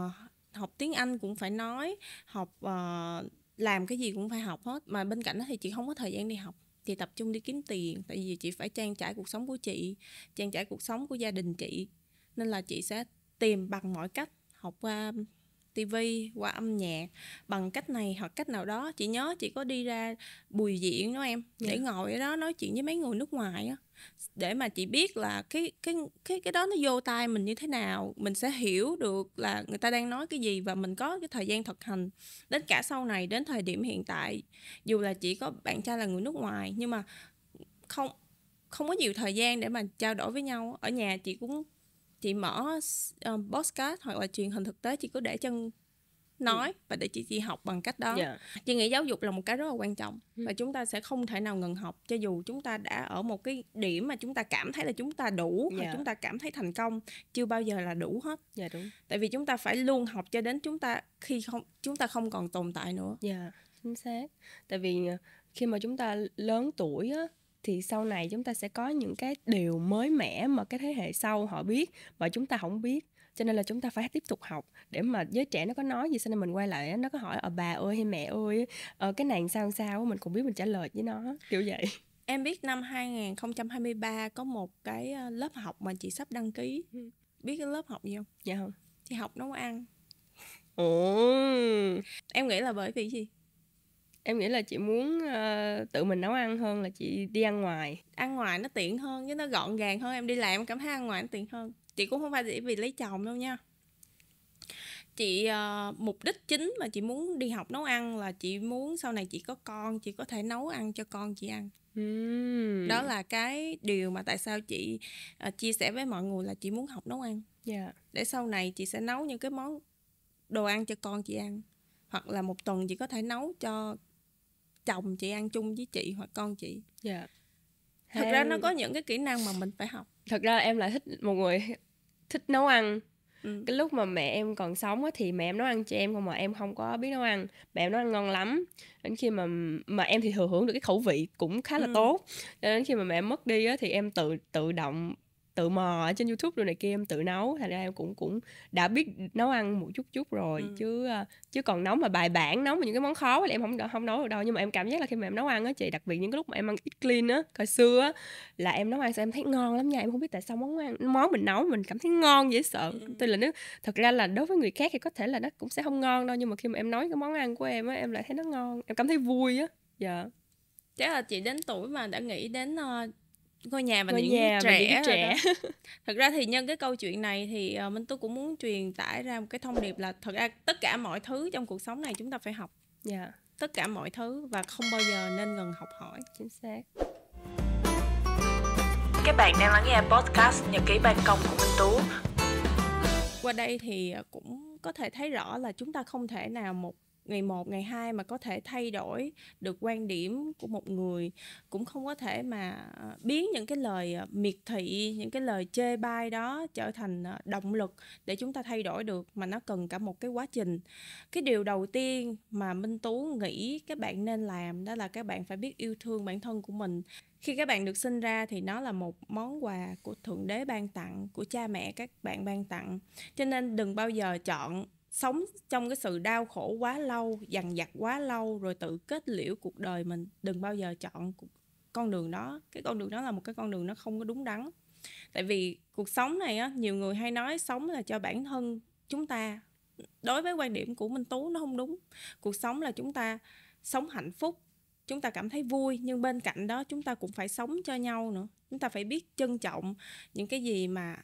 học tiếng Anh cũng phải nói học uh, làm cái gì cũng phải học hết mà bên cạnh đó thì chị không có thời gian đi học chị tập trung đi kiếm tiền tại vì chị phải trang trải cuộc sống của chị trang trải cuộc sống của gia đình chị nên là chị sẽ tìm bằng mọi cách học qua tivi qua âm nhạc bằng cách này hoặc cách nào đó chị nhớ chị có đi ra bùi diễn đó em yeah. để dạ. ngồi ở đó nói chuyện với mấy người nước ngoài á để mà chị biết là cái cái cái cái đó nó vô tai mình như thế nào mình sẽ hiểu được là người ta đang nói cái gì và mình có cái thời gian thực hành đến cả sau này đến thời điểm hiện tại dù là chị có bạn trai là người nước ngoài nhưng mà không không có nhiều thời gian để mà trao đổi với nhau ở nhà chị cũng chị mở um, podcast hoặc là truyền hình thực tế chị cứ để chân nói ừ. và để chị đi học bằng cách đó yeah. Dạ. chị nghĩ giáo dục là một cái rất là quan trọng ừ. và chúng ta sẽ không thể nào ngừng học cho dù chúng ta đã ở một cái điểm mà chúng ta cảm thấy là chúng ta đủ yeah. hoặc dạ. chúng ta cảm thấy thành công chưa bao giờ là đủ hết dạ yeah, đúng tại vì chúng ta phải luôn học cho đến chúng ta khi không chúng ta không còn tồn tại nữa dạ yeah, chính xác tại vì ờ, khi mà chúng ta lớn tuổi á thì sau này chúng ta sẽ có những cái điều mới mẻ mà cái thế hệ sau họ biết mà chúng ta không biết cho nên là chúng ta phải tiếp tục học để mà giới trẻ nó có nói gì sau này mình quay lại nó có hỏi ở ờ, bà ơi hay mẹ ơi ở ờ, cái này sao sao mình cũng biết mình trả lời với nó kiểu vậy *laughs* em biết năm 2023 có một cái ờ, lớp học mà chị sắp đăng ký ừ. biết cái lớp học gì không dạ không chị học nấu ăn ồ em nghĩ là bởi vì gì em nghĩ là chị muốn uh, tự mình nấu ăn hơn là chị đi ăn ngoài ăn ngoài nó tiện hơn chứ nó gọn gàng hơn em đi làm em cảm thấy ăn ngoài nó tiện hơn chị cũng không phải chỉ vì lấy chồng đâu nha chị uh, mục đích chính mà chị muốn đi học nấu ăn là chị muốn sau này chị có con chị có thể nấu ăn cho con chị ăn uhm. đó là cái điều mà tại sao chị uh, chia sẻ với mọi người là chị muốn học nấu ăn yeah. Dạ. để sau này chị sẽ nấu những cái món đồ ăn cho con chị ăn hoặc là một tuần chị có thể nấu cho chồng chị ăn chung với chị hoặc con chị dạ yeah. thật em... ra nó có những cái kỹ năng mà mình phải học thật ra em lại thích một người thích nấu ăn ừ. cái lúc mà mẹ em còn sống á thì mẹ em nấu ăn cho em còn mà em không có biết nấu ăn mẹ em nấu ăn ngon lắm đến khi mà mà em thì thừa hưởng được cái khẩu vị cũng khá là ừ. tốt cho đến khi mà mẹ em mất đi á thì em tự tự động tự mò ở trên youtube rồi này kia em tự nấu thành ra em cũng cũng đã biết nấu ăn một chút chút rồi ừ. chứ ờ, chứ còn nấu mà bài bản nấu mà những cái món khó là em không không nấu được đâu nhưng mà em cảm giác là khi mà em nấu ăn á chị đặc biệt những cái lúc mà em ăn ít clean á hồi xưa á là em nấu ăn sao em thấy ngon lắm nha em không biết tại sao món ăn món mình nấu mình cảm thấy ngon dễ sợ ừ. ừ. tôi là nếu thật ra là đối với người khác thì có thể là nó cũng sẽ không ngon đâu nhưng mà khi mà em nói cái món ăn của em á em lại thấy nó ngon em cảm thấy vui á dạ chắc là chị đến tuổi mà đã nghĩ đến uh ngôi nhà và ngôi những nhà trẻ, và trẻ. *laughs* thật ra thì nhân cái câu chuyện này thì uh, ờ, minh tú cũng muốn truyền tải ra một cái thông điệp là thật ra tất cả mọi thứ trong cuộc sống này chúng ta phải học yeah. Dạ. tất cả mọi thứ và không bao giờ nên ngừng học hỏi chính xác các bạn đang lắng nghe podcast nhật ký ban công của minh tú qua đây thì ờ, cũng có thể thấy rõ là chúng ta không thể nào một ngày 1, ngày 2 mà có thể thay đổi được quan điểm của một người cũng không có thể mà ờ, biến những cái lời ờ, miệt thị những cái lời chê bai đó trở thành ờ, động lực để chúng ta thay đổi được mà nó cần cả một cái quá trình cái điều đầu tiên mà minh tú nghĩ các bạn nên làm đó là các bạn phải biết yêu thương bản thân của mình khi các bạn được sinh ra thì nó là một món quà của thượng đế ban tặng của cha mẹ các bạn ban tặng cho nên đừng bao giờ chọn sống trong cái sự đau khổ quá lâu dằn vặt quá lâu rồi tự kết liễu cuộc đời mình đừng bao giờ chọn con đường đó cái con đường đó là một cái con đường nó không có đúng đắn tại vì cuộc sống này á nhiều người hay nói sống là cho bản thân chúng ta đối với quan điểm của minh tú nó không đúng cuộc sống là chúng ta sống hạnh phúc chúng ta cảm thấy vui nhưng bên cạnh đó chúng ta cũng phải sống cho nhau nữa chúng ta phải biết trân trọng những cái gì mà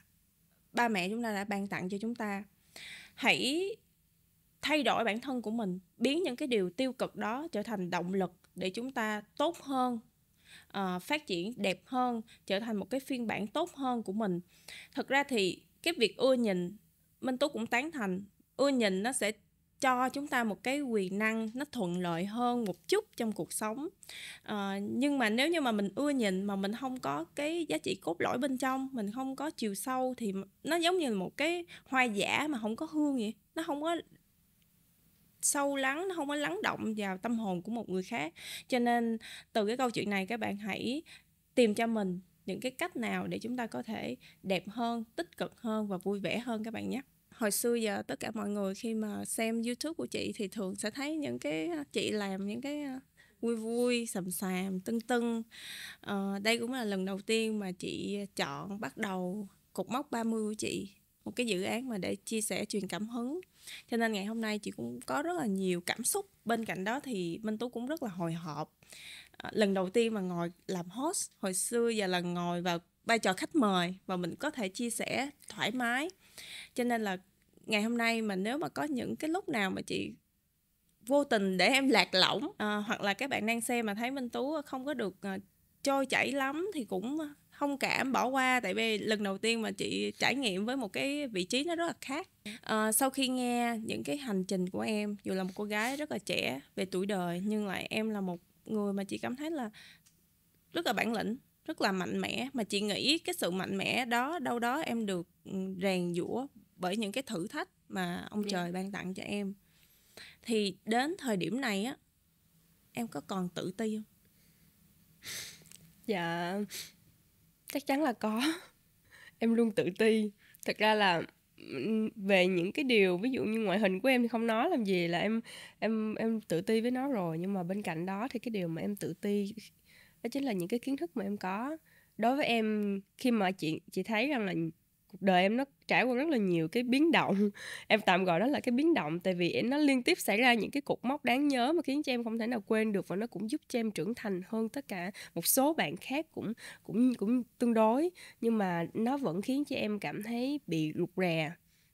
ba mẹ chúng ta đã ban tặng cho chúng ta hãy thay đổi bản thân của mình biến những cái điều tiêu cực đó trở thành động lực để chúng ta tốt hơn uh, phát triển đẹp hơn trở thành một cái phiên bản tốt hơn của mình thực ra thì cái việc ưa nhìn minh tú cũng tán thành ưa nhìn nó sẽ cho chúng ta một cái quyền năng nó thuận lợi hơn một chút trong cuộc sống à, nhưng mà nếu như mà mình ưa nhìn mà mình không có cái giá trị cốt lõi bên trong mình không có chiều sâu thì nó giống như một cái hoa giả mà không có hương vậy nó không có sâu lắng nó không có lắng động vào tâm hồn của một người khác cho nên từ cái câu chuyện này các bạn hãy tìm cho mình những cái cách nào để chúng ta có thể đẹp hơn tích cực hơn và vui vẻ hơn các bạn nhé hồi xưa giờ tất cả mọi người khi mà xem youtube của chị thì thường sẽ thấy những cái chị làm những cái vui vui sầm sàm tưng tưng à, đây cũng là lần đầu tiên mà chị chọn bắt đầu cột mốc 30 của chị một cái dự án mà để chia sẻ truyền cảm hứng cho nên ngày hôm nay chị cũng có rất là nhiều cảm xúc bên cạnh đó thì minh tú cũng rất là hồi hộp à, lần đầu tiên mà ngồi làm host hồi xưa giờ là ngồi vào vai trò khách mời và mình có thể chia sẻ thoải mái cho nên là ngày hôm nay mà nếu mà có những cái lúc nào mà chị vô tình để em lạc lõng à, hoặc là các bạn đang xem mà thấy Minh Tú không có được à, trôi chảy lắm thì cũng không cảm bỏ qua tại vì lần đầu tiên mà chị trải nghiệm với một cái vị trí nó rất là khác à, sau khi nghe những cái hành trình của em dù là một cô gái rất là trẻ về tuổi đời nhưng lại em là một người mà chị cảm thấy là rất là bản lĩnh rất là mạnh mẽ mà chị nghĩ cái sự mạnh mẽ đó đâu đó em được ừ, rèn giũa bởi những cái thử thách mà ông yeah. Dạ. trời ban tặng cho em thì đến thời điểm này á em có còn tự ti không dạ chắc chắn là có *laughs* em luôn tự ti thật ra là ừ, về những cái điều ví dụ như ngoại hình của em thì không nói làm gì là em em em tự ti với nó rồi nhưng mà bên cạnh đó thì cái điều mà em tự ti đó chính là những cái kiến thức mà em có đối với em khi mà chị chị thấy rằng là cuộc đời em nó trải qua rất là nhiều cái biến động *laughs* em tạm gọi đó là cái biến động tại vì nó liên tiếp xảy ra những cái cục mốc đáng nhớ mà khiến cho em không thể nào quên được và nó cũng giúp cho em trưởng thành hơn tất cả một số bạn khác cũng cũng cũng tương đối nhưng mà nó vẫn khiến cho em cảm thấy bị lụt rè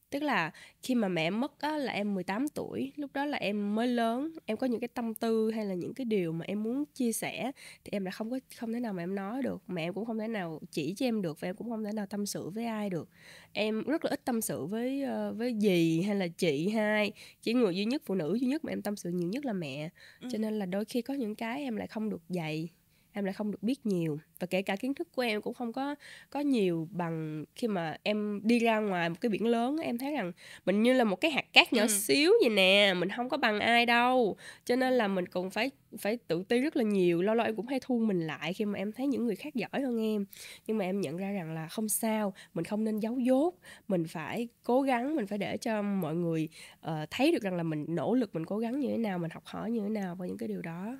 tức là khi mà mẹ em mất á, là em 18 tuổi lúc đó là em mới lớn em có những cái tâm tư hay là những cái điều mà em muốn chia sẻ thì em đã không có không thể nào mà em nói được mẹ em cũng không thể nào chỉ cho em được và em cũng không thể nào tâm sự với ai được em rất là ít tâm sự với ờ, với dì hay là chị hai chỉ người duy nhất phụ nữ duy nhất mà em tâm sự nhiều nhất là mẹ cho ừ. nên là đôi khi có những cái em lại không được dạy em lại không được biết nhiều và kể cả kiến thức của em cũng không có có nhiều bằng khi mà em đi ra ngoài một cái biển lớn em thấy rằng mình như là một cái hạt cát nhỏ ừ. xíu vậy nè mình không có bằng ai đâu cho nên là mình cũng phải phải tự ti rất là nhiều lâu lâu em cũng hay thu mình lại khi mà em thấy những người khác giỏi hơn em nhưng mà em nhận ra rằng là không sao mình không nên giấu dốt mình phải cố gắng mình phải để cho mọi người uh, thấy được rằng là mình nỗ lực mình cố gắng như thế nào mình học hỏi như thế nào và những cái điều đó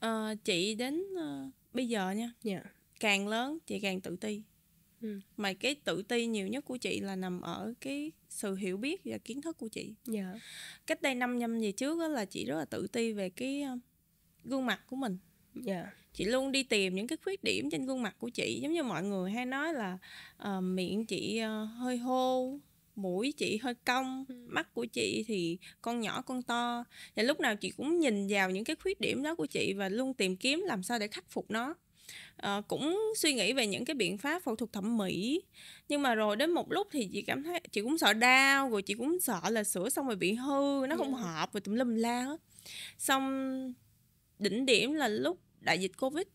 à, chị đến uh, bây giờ nha yeah. Dạ. càng lớn chị càng tự ti ừ. mà cái tự ti nhiều nhất của chị là nằm ở cái sự hiểu biết và kiến thức của chị yeah. Dạ. cách đây 5 năm về trước đó là chị rất là tự ti về cái uh, gương mặt của mình yeah. Dạ. chị luôn đi tìm những cái khuyết điểm trên gương mặt của chị giống như mọi người hay nói là uh, miệng chị uh, hơi hô mũi chị hơi cong ừ. mắt của chị thì con nhỏ con to và lúc nào chị cũng nhìn vào những cái khuyết điểm đó của chị và luôn tìm kiếm làm sao để khắc phục nó à, cũng suy nghĩ về những cái biện pháp phẫu thuật thẩm mỹ nhưng mà rồi đến một lúc thì chị cảm thấy chị cũng sợ đau rồi chị cũng sợ là sửa xong rồi bị hư nó không dạ. hợp rồi tùm lum la hết xong đỉnh điểm là lúc đại dịch covid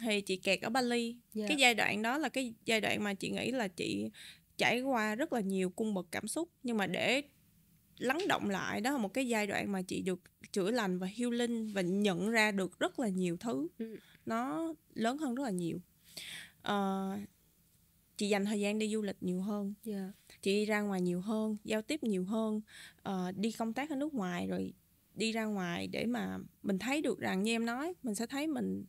thì chị kẹt ở Bali yeah. cái dạ. giai đoạn đó là cái giai đoạn mà chị nghĩ là chị trải qua rất là nhiều cung bậc cảm xúc nhưng mà để lắng động lại đó là một cái giai đoạn mà chị được chữa lành và hiêu linh và nhận ra được rất là nhiều thứ ừ. nó lớn hơn rất là nhiều uh, chị dành thời gian đi du lịch nhiều hơn yeah. Dạ. chị đi ra ngoài nhiều hơn giao tiếp nhiều hơn uh, đi công tác ở nước ngoài rồi đi ra ngoài để mà mình thấy được rằng như em nói mình sẽ thấy mình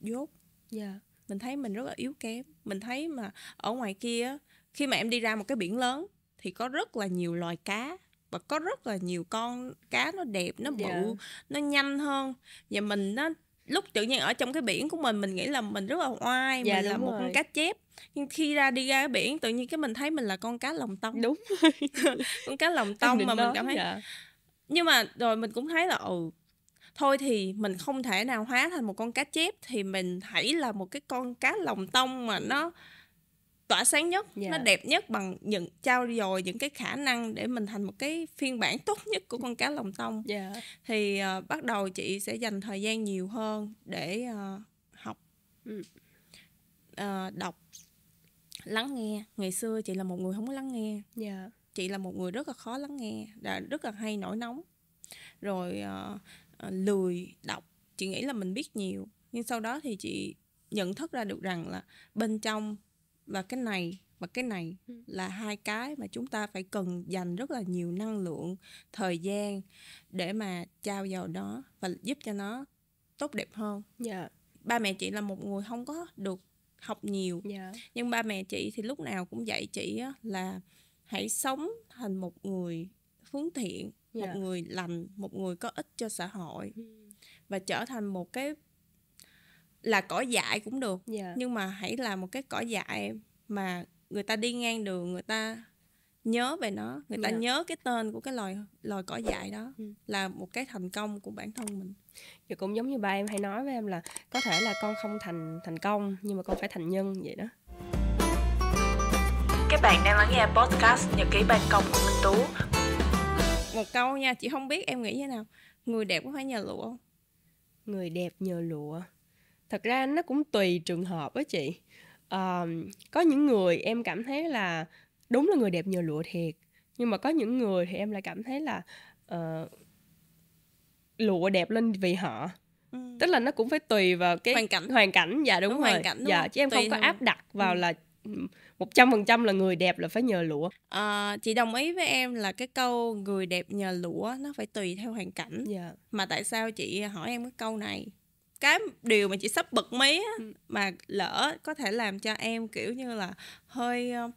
dốt yeah. Dạ. mình thấy mình rất là yếu kém mình thấy mà ở ngoài kia khi mà em đi ra một cái biển lớn thì có rất là nhiều loài cá và có rất là nhiều con cá nó đẹp nó dạ. bự yeah. nó nhanh hơn và mình nó lúc tự nhiên ở trong cái biển của mình mình nghĩ là mình rất là oai dạ, mình là một rồi. con cá chép nhưng khi ra đi ra cái biển tự nhiên cái mình thấy mình là con cá lồng tông đúng *laughs* con cá lồng tông mà mình cảm thấy dạ. nhưng mà rồi mình cũng thấy là ừ thôi thì mình không thể nào hóa thành một con cá chép thì mình hãy là một cái con cá lồng tông mà nó tỏa sáng nhất yeah. nó dạ. đẹp nhất bằng những trao dồi những cái khả năng để mình thành một cái phiên bản tốt nhất của con cá lồng tông yeah. Dạ. thì uh, bắt đầu chị sẽ dành thời gian nhiều hơn để uh, học uh, đọc lắng nghe ngày xưa chị là một người không có lắng nghe yeah. Dạ. chị là một người rất là khó lắng nghe đã rất là hay nổi nóng rồi uh, uh, lười đọc chị nghĩ là mình biết nhiều nhưng sau đó thì chị nhận thức ra được rằng là bên trong và cái này và cái này ừ. là hai cái mà chúng ta phải cần dành rất là nhiều năng lượng thời gian để mà trao vào đó và giúp cho nó tốt đẹp hơn yeah. Dạ. ba mẹ chị là một người không có được học nhiều yeah. Dạ. nhưng ba mẹ chị thì lúc nào cũng dạy chị là hãy sống thành một người hướng thiện yeah. một dạ. người lành một người có ích cho xã hội ừ. và trở thành một cái là cỏ dại cũng được yeah. Dạ. nhưng mà hãy là một cái cỏ dại mà người ta đi ngang đường người ta nhớ về nó người ta yeah. Dạ. nhớ cái tên của cái loài loài cỏ dại đó ừ. là một cái thành công của bản thân mình và dạ, cũng giống như ba em hay nói với em là có thể là con không thành thành công nhưng mà con phải thành nhân vậy đó các bạn đang lắng nghe podcast nhật ký ban công của Minh Tú một câu nha chị không biết em nghĩ thế nào người đẹp có phải nhờ lụa không người đẹp nhờ lụa thật ra nó cũng tùy trường hợp á chị um, có những người em cảm thấy là đúng là người đẹp nhờ lụa thiệt nhưng mà có những người thì em lại cảm thấy là uh, lụa đẹp lên vì họ ừ. tức là nó cũng phải tùy vào cái hoàn cảnh hoàn cảnh dạ đúng, đúng rồi hoàn cảnh, đúng dạ chứ em không có áp đặt vào ừ. là một trăm phần trăm là người đẹp là phải nhờ lụa à, chị đồng ý với em là cái câu người đẹp nhờ lụa nó phải tùy theo hoàn cảnh yeah. Dạ. mà tại sao chị hỏi em cái câu này cái điều mà chị sắp bật mí á, ừ. mà lỡ có thể làm cho em kiểu như là hơi ờ,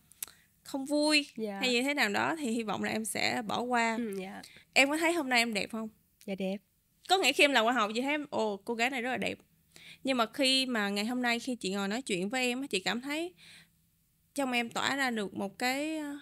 không vui yeah. Dạ. hay như thế nào đó thì hy vọng là em sẽ bỏ qua ừ, dạ. em có thấy hôm nay em đẹp không dạ đẹp có nghĩa khi em làm hoa hậu chị thấy em ồ cô gái này rất là đẹp nhưng mà khi mà ngày hôm nay khi chị ngồi nói chuyện với em chị cảm thấy trong em tỏa ra được một cái ờ,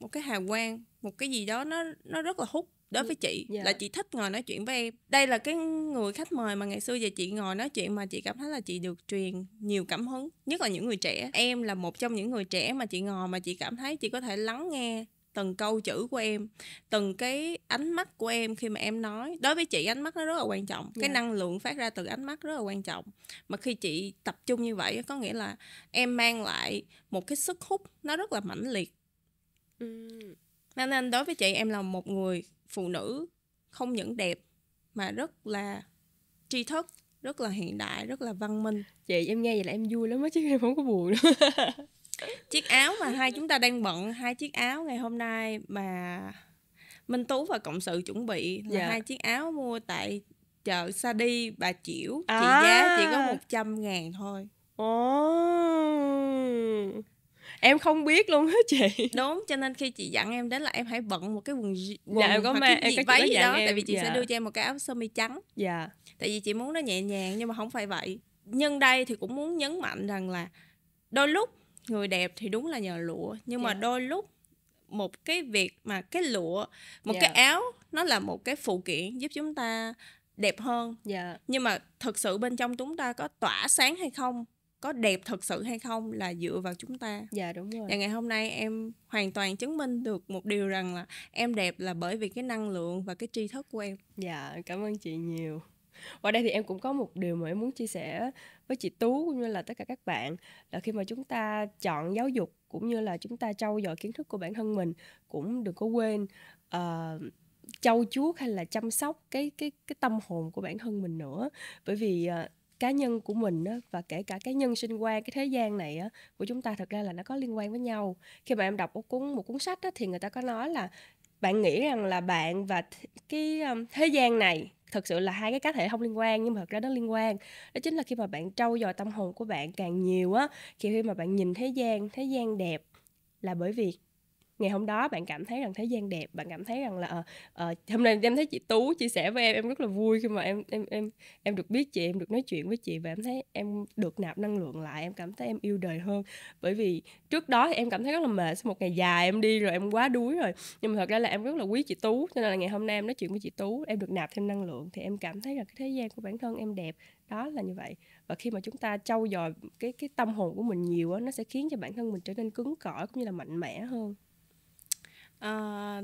một cái hào quang một cái gì đó nó nó rất là hút đối với chị yeah. Dạ. là chị thích ngồi nói chuyện với em đây là cái người khách mời mà ngày xưa giờ chị ngồi nói chuyện mà chị cảm thấy là chị được truyền nhiều cảm hứng nhất là những người trẻ em là một trong những người trẻ mà chị ngồi mà chị cảm thấy chị có thể lắng nghe từng câu chữ của em từng cái ánh mắt của em khi mà em nói đối với chị ánh mắt nó rất là quan trọng yeah. cái dạ. năng lượng phát ra từ ánh mắt rất là quan trọng mà khi chị tập trung như vậy có nghĩa là em mang lại một cái sức hút nó rất là mãnh liệt ừ. nên đối với chị em là một người phụ nữ không những đẹp mà rất là tri thức rất là hiện đại rất là văn minh chị em nghe vậy là em vui lắm á chứ em không có buồn đâu *laughs* chiếc áo mà hai chúng ta đang bận hai chiếc áo ngày hôm nay mà minh tú và cộng sự chuẩn bị là dạ. hai chiếc áo mua tại chợ sa đi bà chiểu à. chị giá chỉ có 100 ngàn thôi Oh em không biết luôn hết chị đúng cho nên khi chị dặn em đến là em hãy bận một cái quần dạ, quần dạ, em có mà, cái em váy gì đó em. tại vì chị dạ. sẽ đưa cho em một cái áo sơ mi trắng dạ tại vì chị muốn nó nhẹ nhàng nhưng mà không phải vậy nhân đây thì cũng muốn nhấn mạnh rằng là đôi lúc người đẹp thì đúng là nhờ lụa nhưng dạ. mà đôi lúc một cái việc mà cái lụa một dạ. cái áo nó là một cái phụ kiện giúp chúng ta đẹp hơn dạ. nhưng mà thực sự bên trong chúng ta có tỏa sáng hay không có đẹp thật sự hay không là dựa vào chúng ta dạ đúng rồi và ngày hôm nay em hoàn toàn chứng minh được một điều rằng là em đẹp là bởi vì cái năng lượng và cái tri thức của em dạ cảm ơn chị nhiều qua đây thì em cũng có một điều mà em muốn chia sẻ với chị tú cũng như là tất cả các bạn là khi mà chúng ta chọn giáo dục cũng như là chúng ta trau dồi kiến thức của bản thân mình cũng đừng có quên uh, trau chuốt hay là chăm sóc cái cái cái tâm hồn của bản thân mình nữa bởi vì uh, cá nhân của mình á, và kể cả cái nhân sinh quan cái thế gian này á, của chúng ta thật ra là nó có liên quan với nhau khi mà em đọc một cuốn một cuốn sách á, thì người ta có nói là bạn nghĩ rằng là bạn và cái um, thế gian này thực sự là hai cái cá thể không liên quan nhưng mà thật ra nó liên quan đó chính là khi mà bạn trau dồi tâm hồn của bạn càng nhiều á khi mà bạn nhìn thế gian thế gian đẹp là bởi vì ngày hôm đó bạn cảm thấy rằng thế gian đẹp bạn cảm thấy rằng là uh, hôm nay em thấy chị tú chia sẻ với em em rất là vui khi mà em em em em được biết chị em được nói chuyện với chị và em thấy em được nạp năng lượng lại em cảm thấy em yêu đời hơn bởi vì trước đó thì em cảm thấy rất là mệt sau một ngày dài em đi rồi em quá đuối rồi nhưng mà thật ra là em rất là quý chị tú cho nên là ngày hôm nay em nói chuyện với chị tú em được nạp thêm năng lượng thì em cảm thấy rằng cái thế gian của bản thân em đẹp đó là như vậy và khi mà chúng ta trau dồi cái cái tâm hồn của mình nhiều á nó sẽ khiến cho bản thân mình trở nên cứng cỏi cũng như là mạnh mẽ hơn Ờ,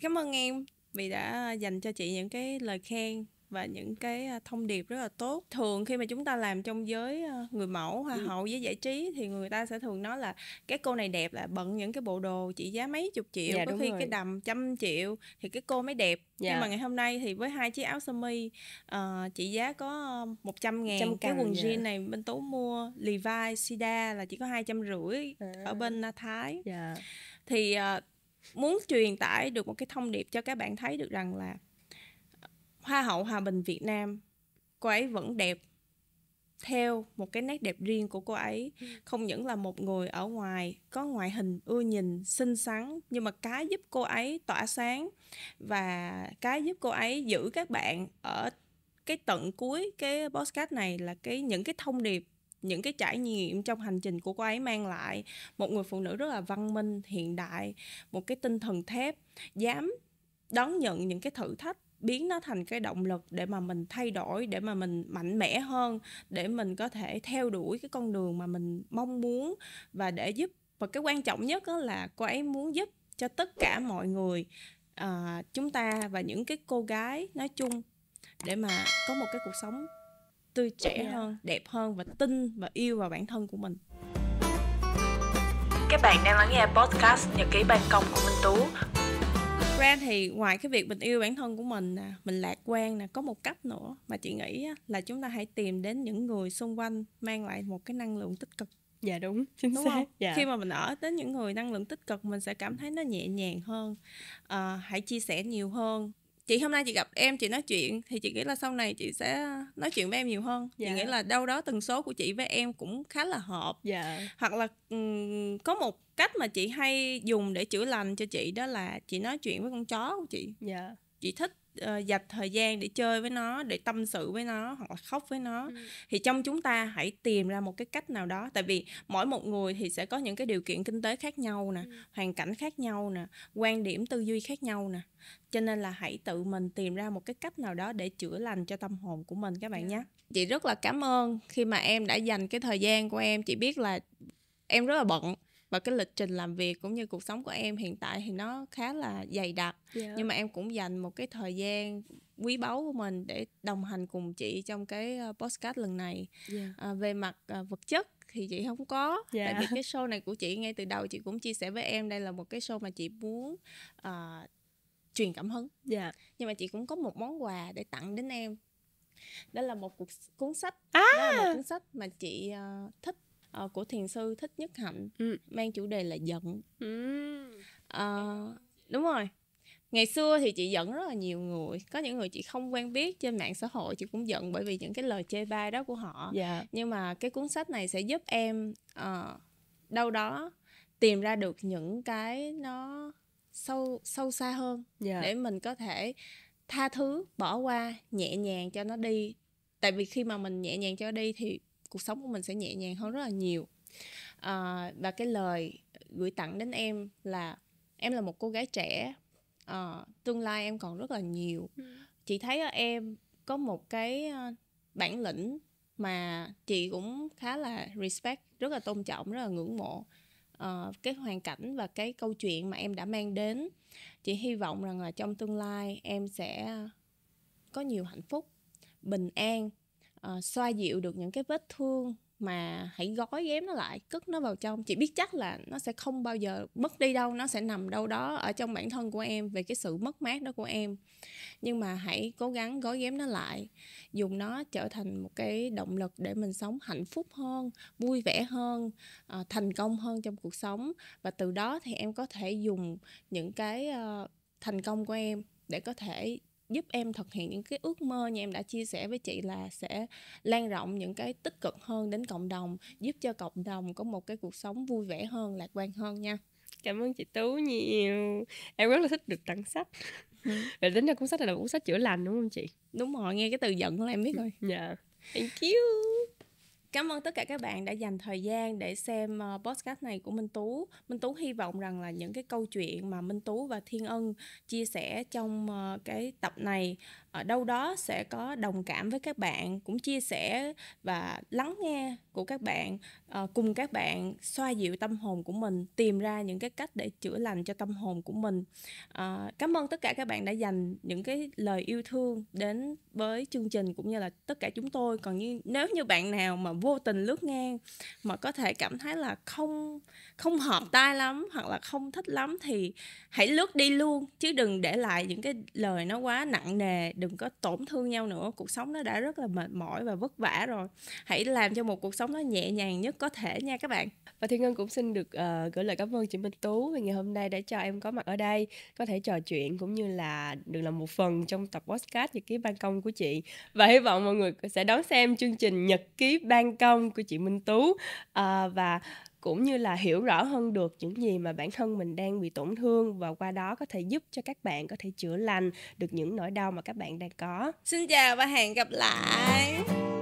cảm ơn em vì đã dành cho chị những cái lời khen và những cái à, thông điệp rất là tốt thường khi mà chúng ta làm trong giới ờ, người mẫu hoa ừ. hậu với giải trí thì người ta sẽ thường nói là cái cô này đẹp là bận những cái bộ đồ trị giá mấy chục triệu dạ, có khi rồi. cái đầm trăm triệu thì cái cô mới đẹp dạ. nhưng mà ngày hôm nay thì với hai chiếc áo sơ mi uh, trị giá có 100 ngàn cái quần dạ. jean này bên tú mua Levi Sida là chỉ có hai trăm rưỡi à. ở bên à, Thái dạ. thì uh, muốn truyền tải được một cái thông điệp cho các bạn thấy được rằng là hoa hậu hòa bình việt nam cô ấy vẫn đẹp theo một cái nét đẹp riêng của cô ấy ừ. không những là một người ở ngoài có ngoại hình ưa nhìn xinh xắn nhưng mà cái giúp cô ấy tỏa sáng và cái giúp cô ấy giữ các bạn ở cái tận cuối cái podcast này là cái những cái thông điệp những cái trải nghiệm trong hành trình của cô ấy mang lại một người phụ nữ rất là văn minh hiện đại một cái tinh thần thép dám đón nhận những cái thử thách biến nó thành cái động lực để mà mình thay đổi để mà mình mạnh mẽ hơn để mình có thể theo đuổi cái con đường mà mình mong muốn và để giúp và cái quan trọng nhất đó là cô ấy muốn giúp cho tất cả mọi người uh, chúng ta và những cái cô gái nói chung để mà có một cái cuộc sống tươi trẻ yeah. hơn đẹp hơn và tin và yêu vào bản thân của mình các bạn đang lắng nghe podcast nhật ký ban công của minh tú ra thì ngoài cái việc mình yêu bản thân của mình nè mình lạc quan nè có một cách nữa mà chị nghĩ là chúng ta hãy tìm đến những người xung quanh mang lại một cái năng lượng tích cực dạ đúng chính đúng xác không? Dạ. khi mà mình ở đến những người năng lượng tích cực mình sẽ cảm thấy nó nhẹ nhàng hơn à, hãy chia sẻ nhiều hơn chị hôm nay chị gặp em chị nói chuyện thì chị nghĩ là sau này chị sẽ nói chuyện với em nhiều hơn dạ. chị nghĩ là đâu đó tần số của chị với em cũng khá là hợp dạ. hoặc là um, có một cách mà chị hay dùng để chữa lành cho chị đó là chị nói chuyện với con chó của chị dạ. chị thích uh, dành thời gian để chơi với nó để tâm sự với nó hoặc là khóc với nó ừ. thì trong chúng ta hãy tìm ra một cái cách nào đó tại vì mỗi một người thì sẽ có những cái điều kiện kinh tế khác nhau nè ừ. hoàn cảnh khác nhau nè quan điểm tư duy khác nhau nè cho nên là hãy tự mình tìm ra một cái cách nào đó để chữa lành cho tâm hồn của mình các bạn yeah. Dạ. nhé chị rất là cảm ơn khi mà em đã dành cái thời gian của em chị biết là em rất là bận và cái lịch trình làm việc cũng như cuộc sống của em hiện tại thì nó khá là dày đặc yeah. Dạ. nhưng mà em cũng dành một cái thời gian quý báu của mình để đồng hành cùng chị trong cái ờ, podcast lần này yeah. Dạ. à, về mặt à, vật chất thì chị không có yeah. Dạ. tại vì cái *laughs* show này của chị ngay từ đầu chị cũng chia sẻ với em đây là một cái show mà chị muốn à, truyền cảm hứng yeah. nhưng mà chị cũng có một món quà để tặng đến em đó là một cuốn sách à. đó là một cuốn sách mà chị uh, thích uh, của thiền sư thích nhất hạnh ừ. mang chủ đề là giận ừ. uh, đúng rồi ngày xưa thì chị giận rất là nhiều người có những người chị không quen biết trên mạng xã hội chị cũng giận bởi vì những cái lời chê bai đó của họ yeah. Dạ. nhưng mà cái cuốn sách này sẽ giúp em uh, đâu đó tìm ra được những cái nó sâu sâu xa hơn yeah. Dạ. để mình có thể tha thứ bỏ qua nhẹ nhàng cho nó đi tại vì khi mà mình nhẹ nhàng cho đi thì cuộc sống của mình sẽ nhẹ nhàng hơn rất là nhiều à, và cái lời gửi tặng đến em là em là một cô gái trẻ à, tương lai em còn rất là nhiều ừ. chị thấy ở em có một cái à, bản lĩnh mà chị cũng khá là respect rất là tôn trọng rất là ngưỡng mộ uh, cái hoàn cảnh và cái câu chuyện mà em đã mang đến chị hy vọng rằng là trong tương lai em sẽ có nhiều hạnh phúc bình an uh, xoa dịu được những cái vết thương mà hãy gói ghém nó lại cất nó vào trong chị biết chắc là nó sẽ không bao giờ mất đi đâu nó sẽ nằm đâu đó ở trong bản thân của em về cái sự mất mát đó của em nhưng mà hãy cố gắng gói ghém nó lại dùng nó trở thành một cái động lực để mình sống hạnh phúc hơn vui vẻ hơn ờ, thành công hơn trong cuộc sống và từ đó thì em có thể dùng những cái ờ, thành công của em để có thể giúp em thực hiện những cái ước mơ như em đã chia sẻ với chị là sẽ lan rộng những cái tích cực hơn đến cộng đồng giúp cho cộng đồng có một cái cuộc sống vui vẻ hơn lạc quan hơn nha cảm ơn chị tú nhiều em rất là thích được tặng sách ừ. và tính ra cuốn sách này là cuốn sách chữa lành đúng không chị đúng rồi nghe cái từ giận của em biết rồi dạ yeah. thank you Cảm ơn tất cả các bạn đã dành thời gian để xem ờ, podcast này của Minh Tú. Minh Tú hy vọng rằng là những cái câu chuyện mà Minh Tú và Thiên Ân chia sẻ trong ờ, cái tập này ở đâu đó sẽ có đồng cảm với các bạn cũng chia sẻ và lắng nghe của các bạn ờ, cùng các bạn xoa dịu tâm hồn của mình tìm ra những cái cách để chữa lành cho tâm hồn của mình ờ, cảm ơn tất cả các bạn đã dành những cái lời yêu thương đến với chương trình cũng như là tất cả chúng tôi còn như nếu như bạn nào mà vô tình lướt ngang mà có thể cảm thấy là không không hợp tai lắm hoặc là không thích lắm thì hãy lướt đi luôn chứ đừng để lại những cái lời nó quá nặng nề đừng có tổn thương nhau nữa cuộc sống nó đã rất là mệt mỏi và vất vả rồi hãy làm cho một cuộc sống nó nhẹ nhàng nhất có thể nha các bạn và thiên ngân cũng xin được uh, gửi lời cảm ơn chị minh tú vì ngày hôm nay đã cho em có mặt ở đây có thể trò chuyện cũng như là được là một phần trong tập podcast nhật ký ban công của chị và hy vọng mọi người sẽ đón xem chương trình nhật ký ban công của chị minh tú uh, và cũng như là hiểu rõ hơn được những gì mà bản thân mình đang bị tổn thương và qua đó có thể giúp cho các bạn có thể chữa lành được những nỗi đau mà các bạn đang có. Xin chào và hẹn gặp lại.